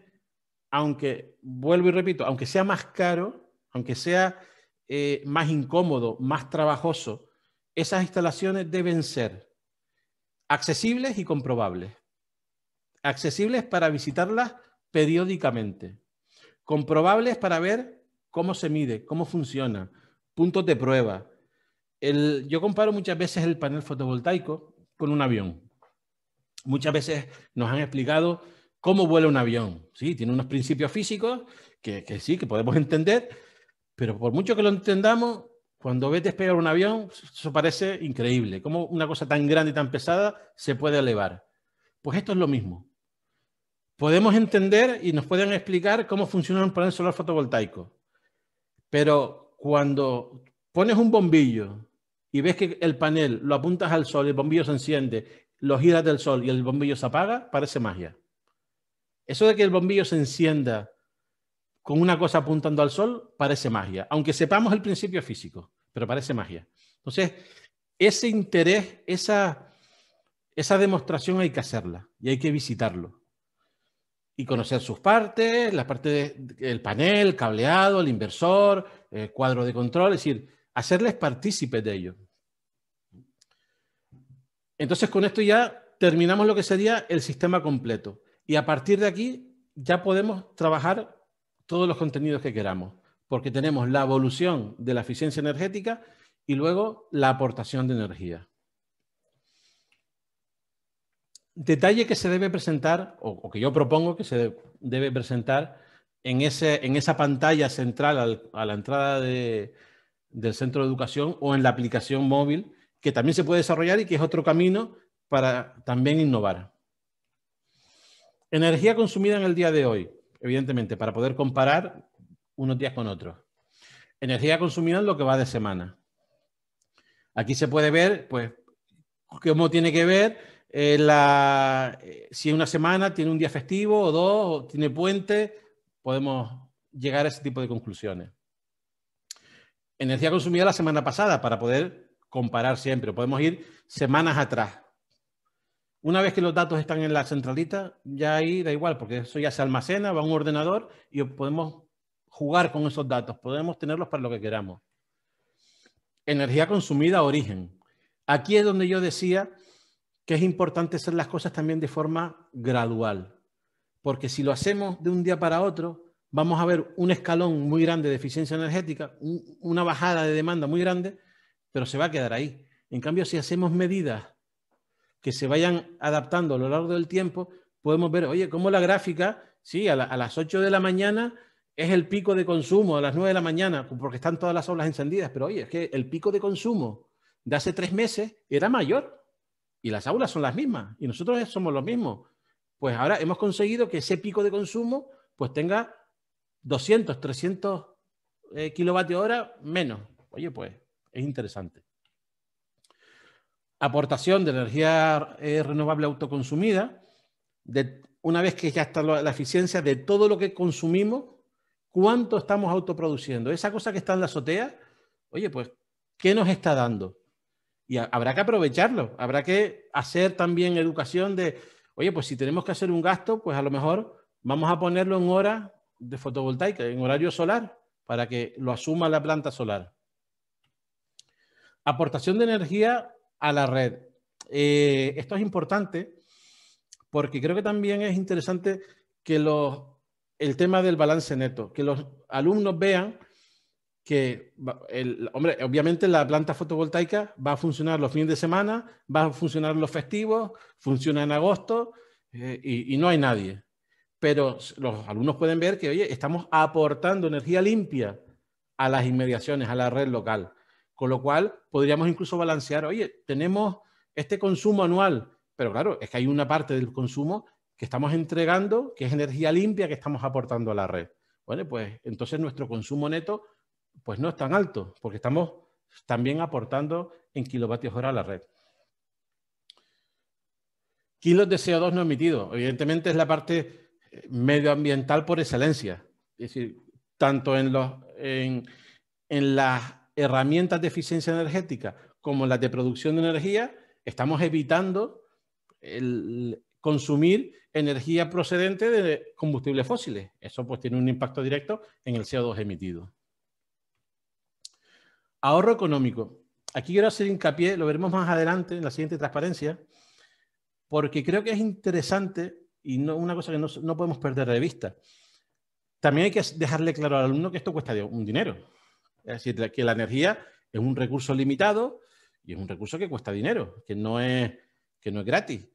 aunque, vuelvo y repito, aunque sea más caro, aunque sea eh, más incómodo, más trabajoso, esas instalaciones deben ser accesibles y comprobables. Accesibles para visitarlas periódicamente. Comprobables para ver cómo se mide, cómo funciona, puntos de prueba. yo comparo muchas veces el panel fotovoltaico con un avión. Muchas veces nos han explicado cómo vuela un avión. Sí, tiene unos principios físicos que, que sí, que podemos entender, pero por mucho que lo entendamos, cuando ves despegar un avión, eso parece increíble. ¿Cómo una cosa tan grande y tan pesada se puede elevar? Pues esto es lo mismo. Podemos entender y nos pueden explicar cómo funciona un panel solar fotovoltaico. Pero cuando pones un bombillo y ves que el panel lo apuntas al sol, el bombillo se enciende, lo giras del sol y el bombillo se apaga, parece magia. Eso de que el bombillo se encienda con una cosa apuntando al sol parece magia, aunque sepamos el principio físico pero parece magia. Entonces, ese interés, esa, esa demostración hay que hacerla y hay que visitarlo. Y conocer sus partes, la parte del panel, cableado, el inversor, el cuadro de control, es decir, hacerles partícipes de ello. Entonces, con esto ya terminamos lo que sería el sistema completo. Y a partir de aquí ya podemos trabajar todos los contenidos que queramos porque tenemos la evolución de la eficiencia energética y luego la aportación de energía. Detalle que se debe presentar, o, que yo propongo que se debe presentar en, ese, en, esa pantalla central a la entrada del centro de educación o en la aplicación móvil, que también se puede desarrollar y que es otro camino para también innovar. Energía consumida en el día de hoy, evidentemente, para poder comparar unos días con otros. Energía consumida en lo que va de semana. Aquí se puede ver, pues, cómo tiene que ver eh, la, eh, si una semana tiene un día festivo o dos, o tiene puente, podemos llegar a ese tipo de conclusiones. Energía consumida la semana pasada para poder comparar siempre. Podemos ir semanas atrás. Una vez que los datos están en la centralita, ya ahí da igual, porque eso ya se almacena, va a un ordenador y podemos jugar con esos datos, podemos tenerlos para lo que queramos. Energía consumida, origen. Aquí es donde yo decía que es importante hacer las cosas también de forma gradual, porque si lo hacemos de un día para otro, vamos a ver un escalón muy grande de eficiencia energética, una bajada de demanda muy grande, pero se va a quedar ahí. En cambio, si hacemos medidas que se vayan adaptando a lo largo del tiempo, podemos ver, oye, cómo la gráfica, sí, a las 8 de la mañana es el pico de consumo a las 9 de la mañana, porque están todas las aulas encendidas, pero oye, es que el pico de consumo de hace tres meses era mayor y las aulas son las mismas y nosotros somos los mismos. Pues ahora hemos conseguido que ese pico de consumo pues tenga 200, 300 eh, kilovatios hora menos. Oye, pues es interesante. Aportación de energía eh, renovable autoconsumida, de, una vez que ya está la eficiencia de todo lo que consumimos ¿Cuánto estamos autoproduciendo? Esa cosa que está en la azotea, oye, pues, ¿qué nos está dando? Y habrá que aprovecharlo, habrá que hacer también educación de, oye, pues si tenemos que hacer un gasto, pues a lo mejor vamos a ponerlo en hora de fotovoltaica, en horario solar, para que lo asuma la planta solar. Aportación de energía a la red. Eh, esto es importante porque creo que también es interesante que los el tema del balance neto, que los alumnos vean que, el, hombre, obviamente la planta fotovoltaica va a funcionar los fines de semana, va a funcionar los festivos, funciona en agosto eh, y, y, no hay nadie. Pero los alumnos pueden ver que, oye, estamos aportando energía limpia a las inmediaciones, a la red local. Con lo cual podríamos incluso balancear, oye, tenemos este consumo anual, pero claro, es que hay una parte del consumo estamos entregando, que es energía limpia que estamos aportando a la red. Bueno, pues entonces nuestro consumo neto pues no es tan alto, porque estamos también aportando en kilovatios hora a la red. Kilos de CO2 no emitido. Evidentemente es la parte eh, medioambiental por excelencia. Es decir, tanto en, en las herramientas de eficiencia energética como en las de producción de energía, estamos evitando el consumir energía procedente de combustibles fósiles. Eso pues tiene un impacto directo en el CO2 emitido. Ahorro económico. Aquí quiero hacer hincapié, lo veremos más adelante en la siguiente transparencia, porque creo que es interesante y no, una cosa que no, no podemos perder de vista. También hay que dejarle claro al alumno que esto cuesta un dinero. Es decir, que la energía es un recurso limitado y es un recurso que cuesta dinero, que no es, que no es gratis.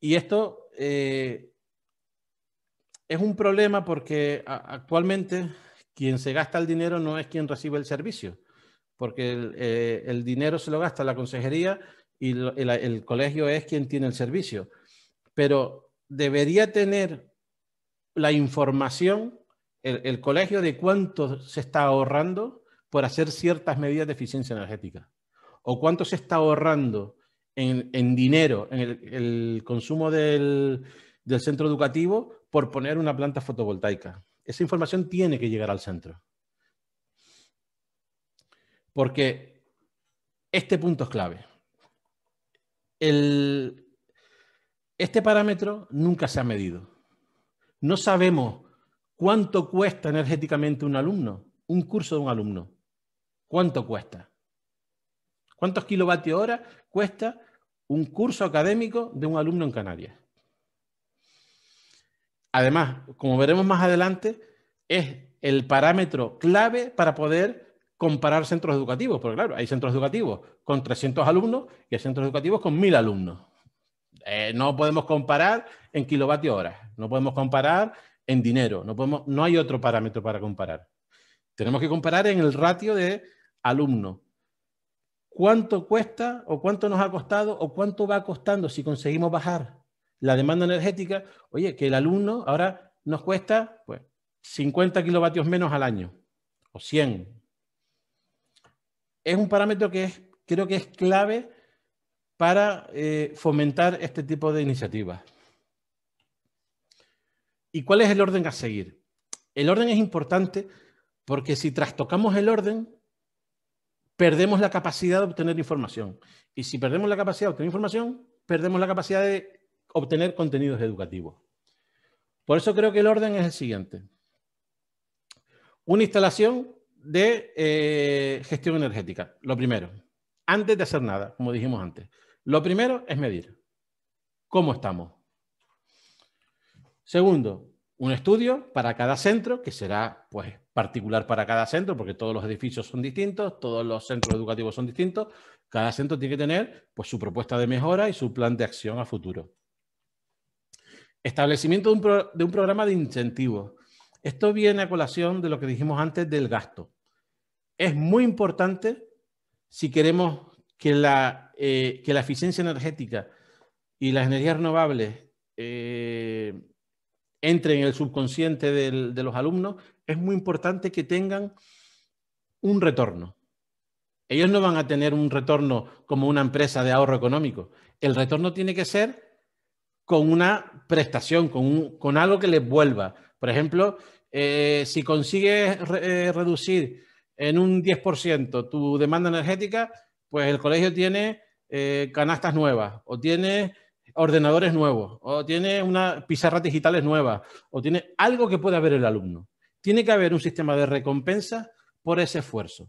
Y esto eh, es un problema porque actualmente quien se gasta el dinero no es quien recibe el servicio, porque el, eh, dinero se lo gasta la consejería y el, colegio es quien tiene el servicio. Pero debería tener la información el, el colegio de cuánto se está ahorrando por hacer ciertas medidas de eficiencia energética o cuánto se está ahorrando en, dinero, en el, consumo del, centro educativo por poner una planta fotovoltaica. Esa información tiene que llegar al centro. Porque este punto es clave. este parámetro nunca se ha medido. No sabemos cuánto cuesta energéticamente un alumno, un curso de un alumno. ¿Cuánto cuesta? ¿Cuántos kilovatios hora cuesta un curso académico de un alumno en Canarias. Además, como veremos más adelante, es el parámetro clave para poder comparar centros educativos, porque claro, hay centros educativos con 300 alumnos y hay centros educativos con 1000 alumnos. Eh, no podemos comparar en kilovatios horas, no podemos comparar en dinero, no, podemos, no hay otro parámetro para comparar. Tenemos que comparar en el ratio de alumno cuánto cuesta o cuánto nos ha costado o cuánto va costando si conseguimos bajar la demanda energética, oye, que el alumno ahora nos cuesta pues, 50 kilovatios menos al año o 100. Es un parámetro que creo que es clave para eh, fomentar este tipo de iniciativas. ¿Y cuál es el orden a seguir? El orden es importante porque si trastocamos el orden, perdemos la capacidad de obtener información. Y si perdemos la capacidad de obtener información, perdemos la capacidad de obtener contenidos educativos. Por eso creo que el orden es el siguiente. Una instalación de eh, gestión energética, lo primero. Antes de hacer nada, como dijimos antes. Lo primero es medir cómo estamos. Segundo, un estudio para cada centro, que será pues particular para cada centro, porque todos los edificios son distintos, todos los centros educativos son distintos, cada centro tiene que tener pues, su propuesta de mejora y su plan de acción a futuro. Establecimiento de un, programa de incentivos. Esto viene a colación de lo que dijimos antes del gasto. Es muy importante si queremos que la, eh, la eficiencia energética y las energías renovables eh, entre en el subconsciente de los alumnos, es muy importante que tengan un retorno. Ellos no van a tener un retorno como una empresa de ahorro económico. El retorno tiene que ser con una prestación, con, algo que les vuelva. Por ejemplo, eh, si consigues eh, reducir en un 10% tu demanda energética, pues el colegio tiene eh, canastas nuevas o tiene ordenadores nuevos, o tiene una pizarra es nueva, o tiene algo que pueda ver el alumno. Tiene que haber un sistema de recompensa por ese esfuerzo.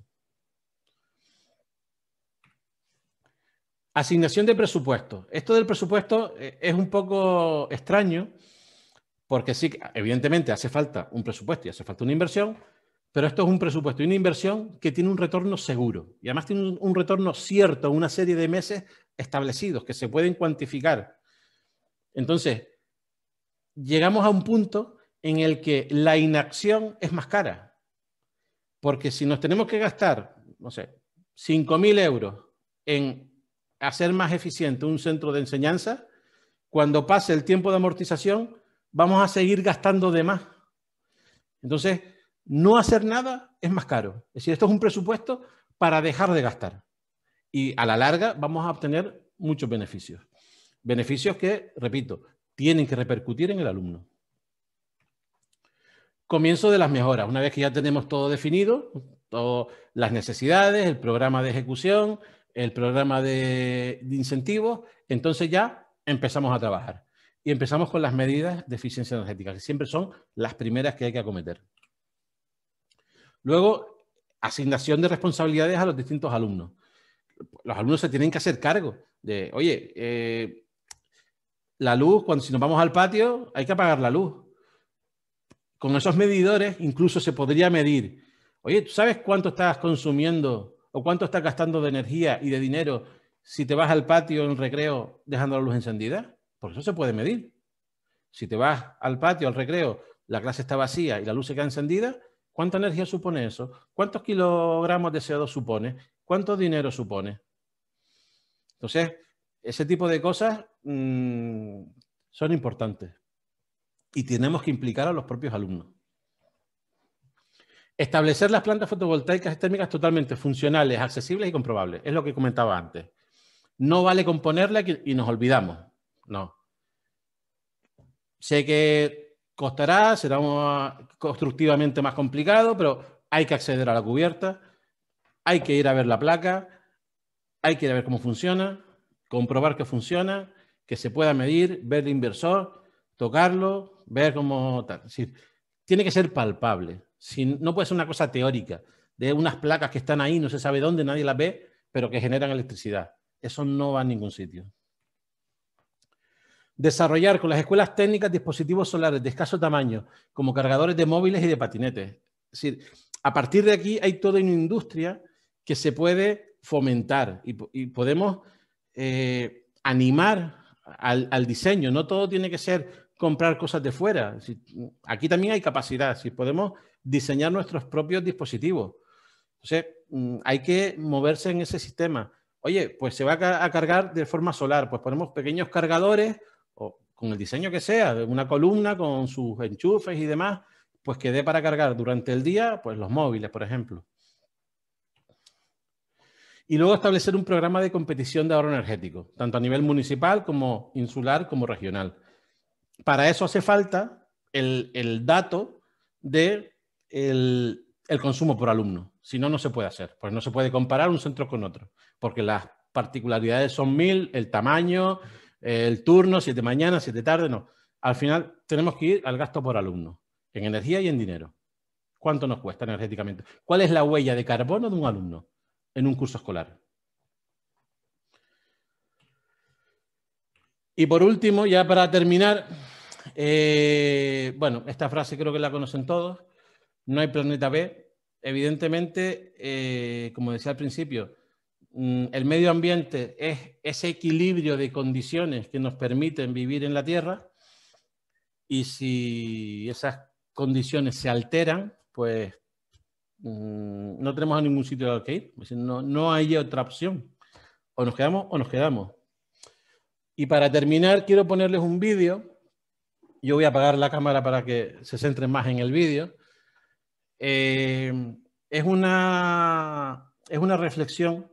Asignación de presupuesto. Esto del presupuesto eh, es un poco extraño, porque sí, evidentemente hace falta un presupuesto y hace falta una inversión, pero esto es un presupuesto y una inversión que tiene un retorno seguro. Y además tiene un, retorno cierto, una serie de meses establecidos, que se pueden cuantificar. Entonces, llegamos a un punto en el que la inacción es más cara. Porque si nos tenemos que gastar, no sé, 5.000 euros en hacer más eficiente un centro de enseñanza, cuando pase el tiempo de amortización, vamos a seguir gastando de más. Entonces, no hacer nada es más caro. Es decir, esto es un presupuesto para dejar de gastar y a la larga vamos a obtener muchos beneficios. Beneficios que, repito, tienen que repercutir en el alumno. Comienzo de las mejoras. Una vez que ya tenemos todo definido, todas las necesidades, el programa de ejecución, el programa de, de incentivos, entonces ya empezamos a trabajar. Y empezamos con las medidas de eficiencia energética, que siempre son las primeras que hay que acometer. Luego, asignación de responsabilidades a los distintos alumnos los alumnos se tienen que hacer cargo de, oye, eh, la luz, cuando si nos vamos al patio, hay que apagar la luz. Con esos medidores incluso se podría medir, oye, ¿tú sabes cuánto estás consumiendo o cuánto estás gastando de energía y de dinero si te vas al patio en recreo dejando la luz encendida? Por eso se puede medir. Si te vas al patio, al recreo, la clase está vacía y la luz se queda encendida, ¿cuánta energía supone eso? ¿Cuántos kilogramos de CO2 supone? ¿Cuánto dinero supone? Entonces, ese tipo de cosas mm, son importantes y tenemos que implicar a los propios alumnos. Establecer las plantas fotovoltaicas térmicas totalmente funcionales, accesibles y comprobables. Es lo que comentaba antes. No vale componerla y nos olvidamos. No. Sé que costará, será constructivamente más complicado, pero hay que acceder a la cubierta hay que ir a ver la placa, hay que ir a ver cómo funciona, comprobar que funciona, que se pueda medir, ver el inversor, tocarlo, ver cómo... Tal. tiene que ser palpable. no puede ser una cosa teórica, de unas placas que están ahí, no se sabe dónde, nadie las ve, pero que generan electricidad. Eso no va a ningún sitio. Desarrollar con las escuelas técnicas dispositivos solares de escaso tamaño, como cargadores de móviles y de patinetes. Es decir, a partir de aquí hay toda una industria que se puede fomentar y, podemos eh, animar al, diseño. No todo tiene que ser comprar cosas de fuera. aquí también hay capacidad. Si podemos diseñar nuestros propios dispositivos. Entonces, mm, hay que moverse en ese sistema. Oye, pues se va a cargar de forma solar, pues ponemos pequeños cargadores o con el diseño que sea, una columna con sus enchufes y demás, pues que dé para cargar durante el día, pues los móviles, por ejemplo y luego establecer un programa de competición de ahorro energético, tanto a nivel municipal como insular como regional. Para eso hace falta el, dato de el, consumo por alumno. Si no, no se puede hacer, pues no se puede comparar un centro con otro, porque las particularidades son mil, el tamaño, el turno, siete mañana, siete tarde, no. Al final tenemos que ir al gasto por alumno, en energía y en dinero. ¿Cuánto nos cuesta energéticamente? ¿Cuál es la huella de carbono de un alumno? en un curso escolar. Y por último, ya para terminar, eh, bueno, esta frase creo que la conocen todos, no hay planeta B. Evidentemente, eh, como decía al principio, mm, el medio ambiente es ese equilibrio de condiciones que nos permiten vivir en la Tierra y si esas condiciones se alteran, pues Mm, no tenemos a ningún sitio de arcade. No, no hay otra opción. O nos quedamos o nos quedamos. Y para terminar, quiero ponerles un vídeo. Yo voy a apagar la cámara para que se centren más en el vídeo. Eh, es, una, es una reflexión,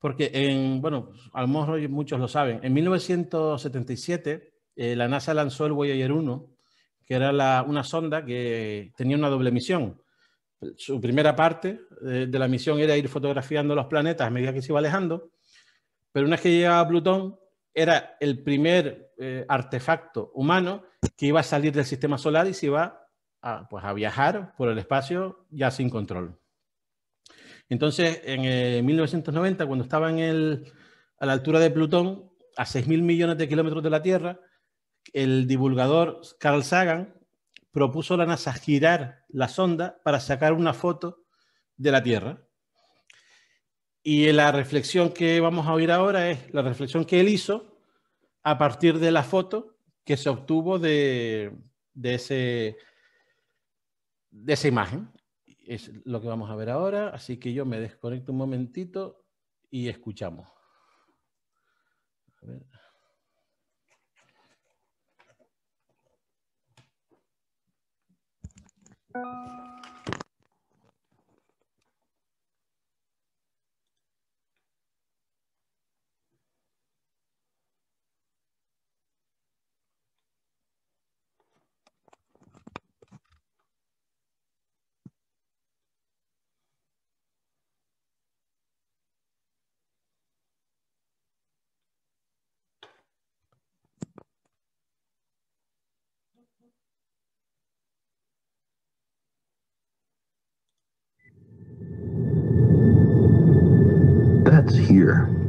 porque en, bueno, a lo muchos lo saben, en 1977 eh, la NASA lanzó el Voyager 1, que era una sonda que tenía una doble misión. Su primera parte eh, de la misión era ir fotografiando los planetas a medida que se iba alejando, pero una vez que llegaba Plutón, era el primer eh, artefacto humano que iba a salir del sistema solar y se iba a, pues, viajar por el espacio ya sin control. Entonces, en 1990, eh, cuando estaba a la altura de Plutón, a 6.000 millones de kilómetros de la Tierra, el divulgador Carl Sagan propuso la NASA girar la sonda para sacar una foto de la Tierra. Y la reflexión que vamos a oír ahora es la reflexión que él hizo a partir de la foto que se obtuvo de, ese, de esa imagen. Es lo que vamos a ver ahora, así que yo me desconecto un momentito y escuchamos. A ver. Música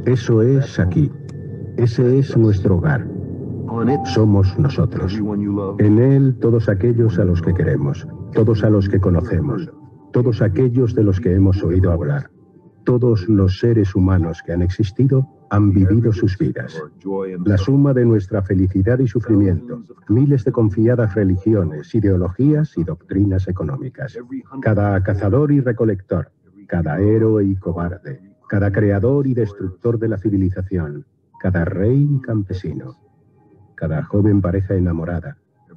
Eso es aquí. Ese es nuestro hogar. Somos nosotros. En Él todos aquellos a los que queremos, todos a los que conocemos, todos aquellos de los que hemos oído hablar, todos los seres humanos que han existido han vivido sus vidas. La suma de nuestra felicidad y sufrimiento, miles de confiadas religiones, ideologías y doctrinas económicas, cada cazador y recolector, cada héroe y cobarde, cada creador y destructor de la civilización, cada rey y campesino, cada joven pareja enamorada,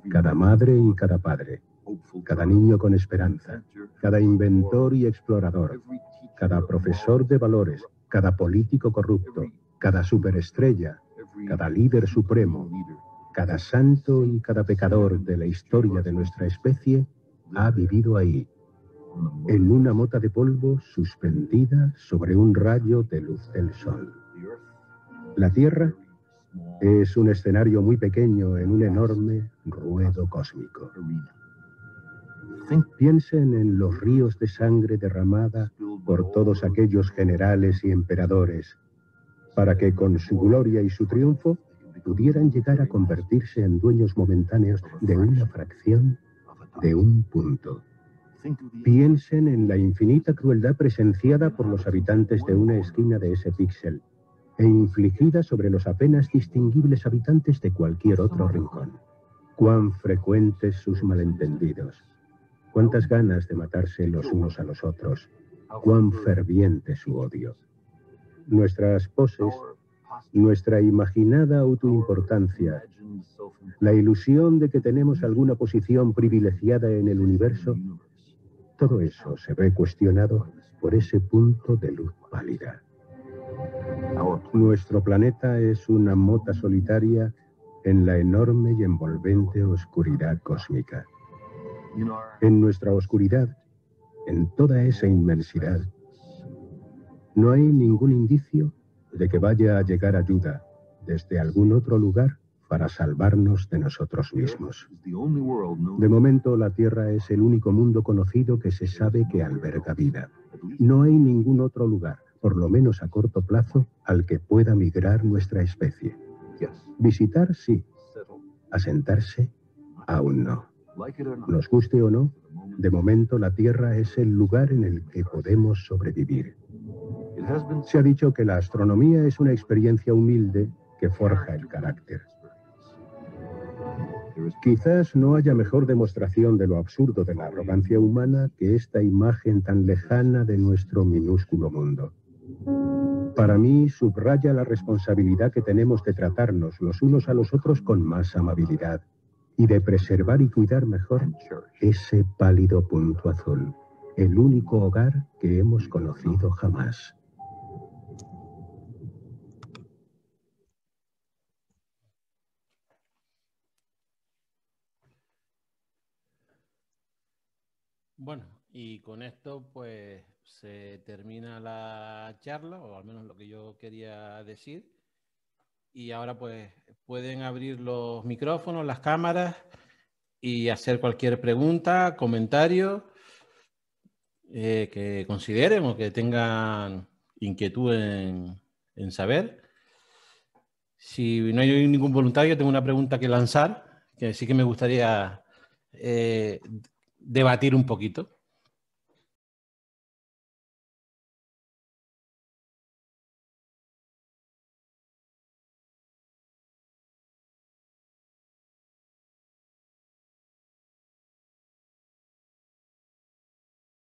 cada madre y cada padre, cada niño con esperanza, cada inventor y explorador, cada profesor de valores, cada político corrupto, cada superestrella, cada líder supremo, cada santo y cada pecador de la historia de nuestra especie ha vivido ahí, en una mota de polvo suspendida sobre un rayo de luz del sol. La Tierra es un escenario muy pequeño en un enorme ruedo cósmico. Piensen en los ríos de sangre derramada por todos aquellos generales y emperadores, para que con su gloria y su triunfo pudieran llegar a convertirse en dueños momentáneos de una fracción de un punto. Piensen en la infinita crueldad presenciada por los habitantes de una esquina de ese píxel e infligida sobre los apenas distinguibles habitantes de cualquier otro rincón. Cuán frecuentes sus malentendidos, cuántas ganas de matarse los unos a los otros, cuán ferviente su odio. Nuestras poses, nuestra imaginada autoimportancia, la ilusión de que tenemos alguna posición privilegiada en el universo, todo eso se ve cuestionado por ese punto de luz pálida. Nuestro planeta es una mota solitaria en la enorme y envolvente oscuridad cósmica. En nuestra oscuridad, en toda esa inmensidad, no hay ningún indicio de que vaya a llegar ayuda desde algún otro lugar para salvarnos de nosotros mismos. De momento, la Tierra es el único mundo conocido que se sabe que alberga vida. No hay ningún otro lugar, por lo menos a corto plazo, al que pueda migrar nuestra especie. Visitar sí, asentarse aún no. Nos guste o no, de momento la Tierra es el lugar en el que podemos sobrevivir. Se ha dicho que la astronomía es una experiencia humilde que forja el carácter. Quizás no haya mejor demostración de lo absurdo de la arrogancia humana que esta imagen tan lejana de nuestro minúsculo mundo. Para mí subraya la responsabilidad que tenemos de tratarnos los unos a los otros con más amabilidad y de preservar y cuidar mejor ese pálido punto azul, el único hogar que hemos conocido jamás. Bueno, y con esto pues se termina la charla, o al menos lo que yo quería decir. Y ahora pues pueden abrir los micrófonos, las cámaras y hacer cualquier pregunta, comentario eh, que consideren o que tengan inquietud en, saber. Si no hay ningún voluntario, tengo una pregunta que lanzar, que sí que me gustaría eh, debatir un poquito?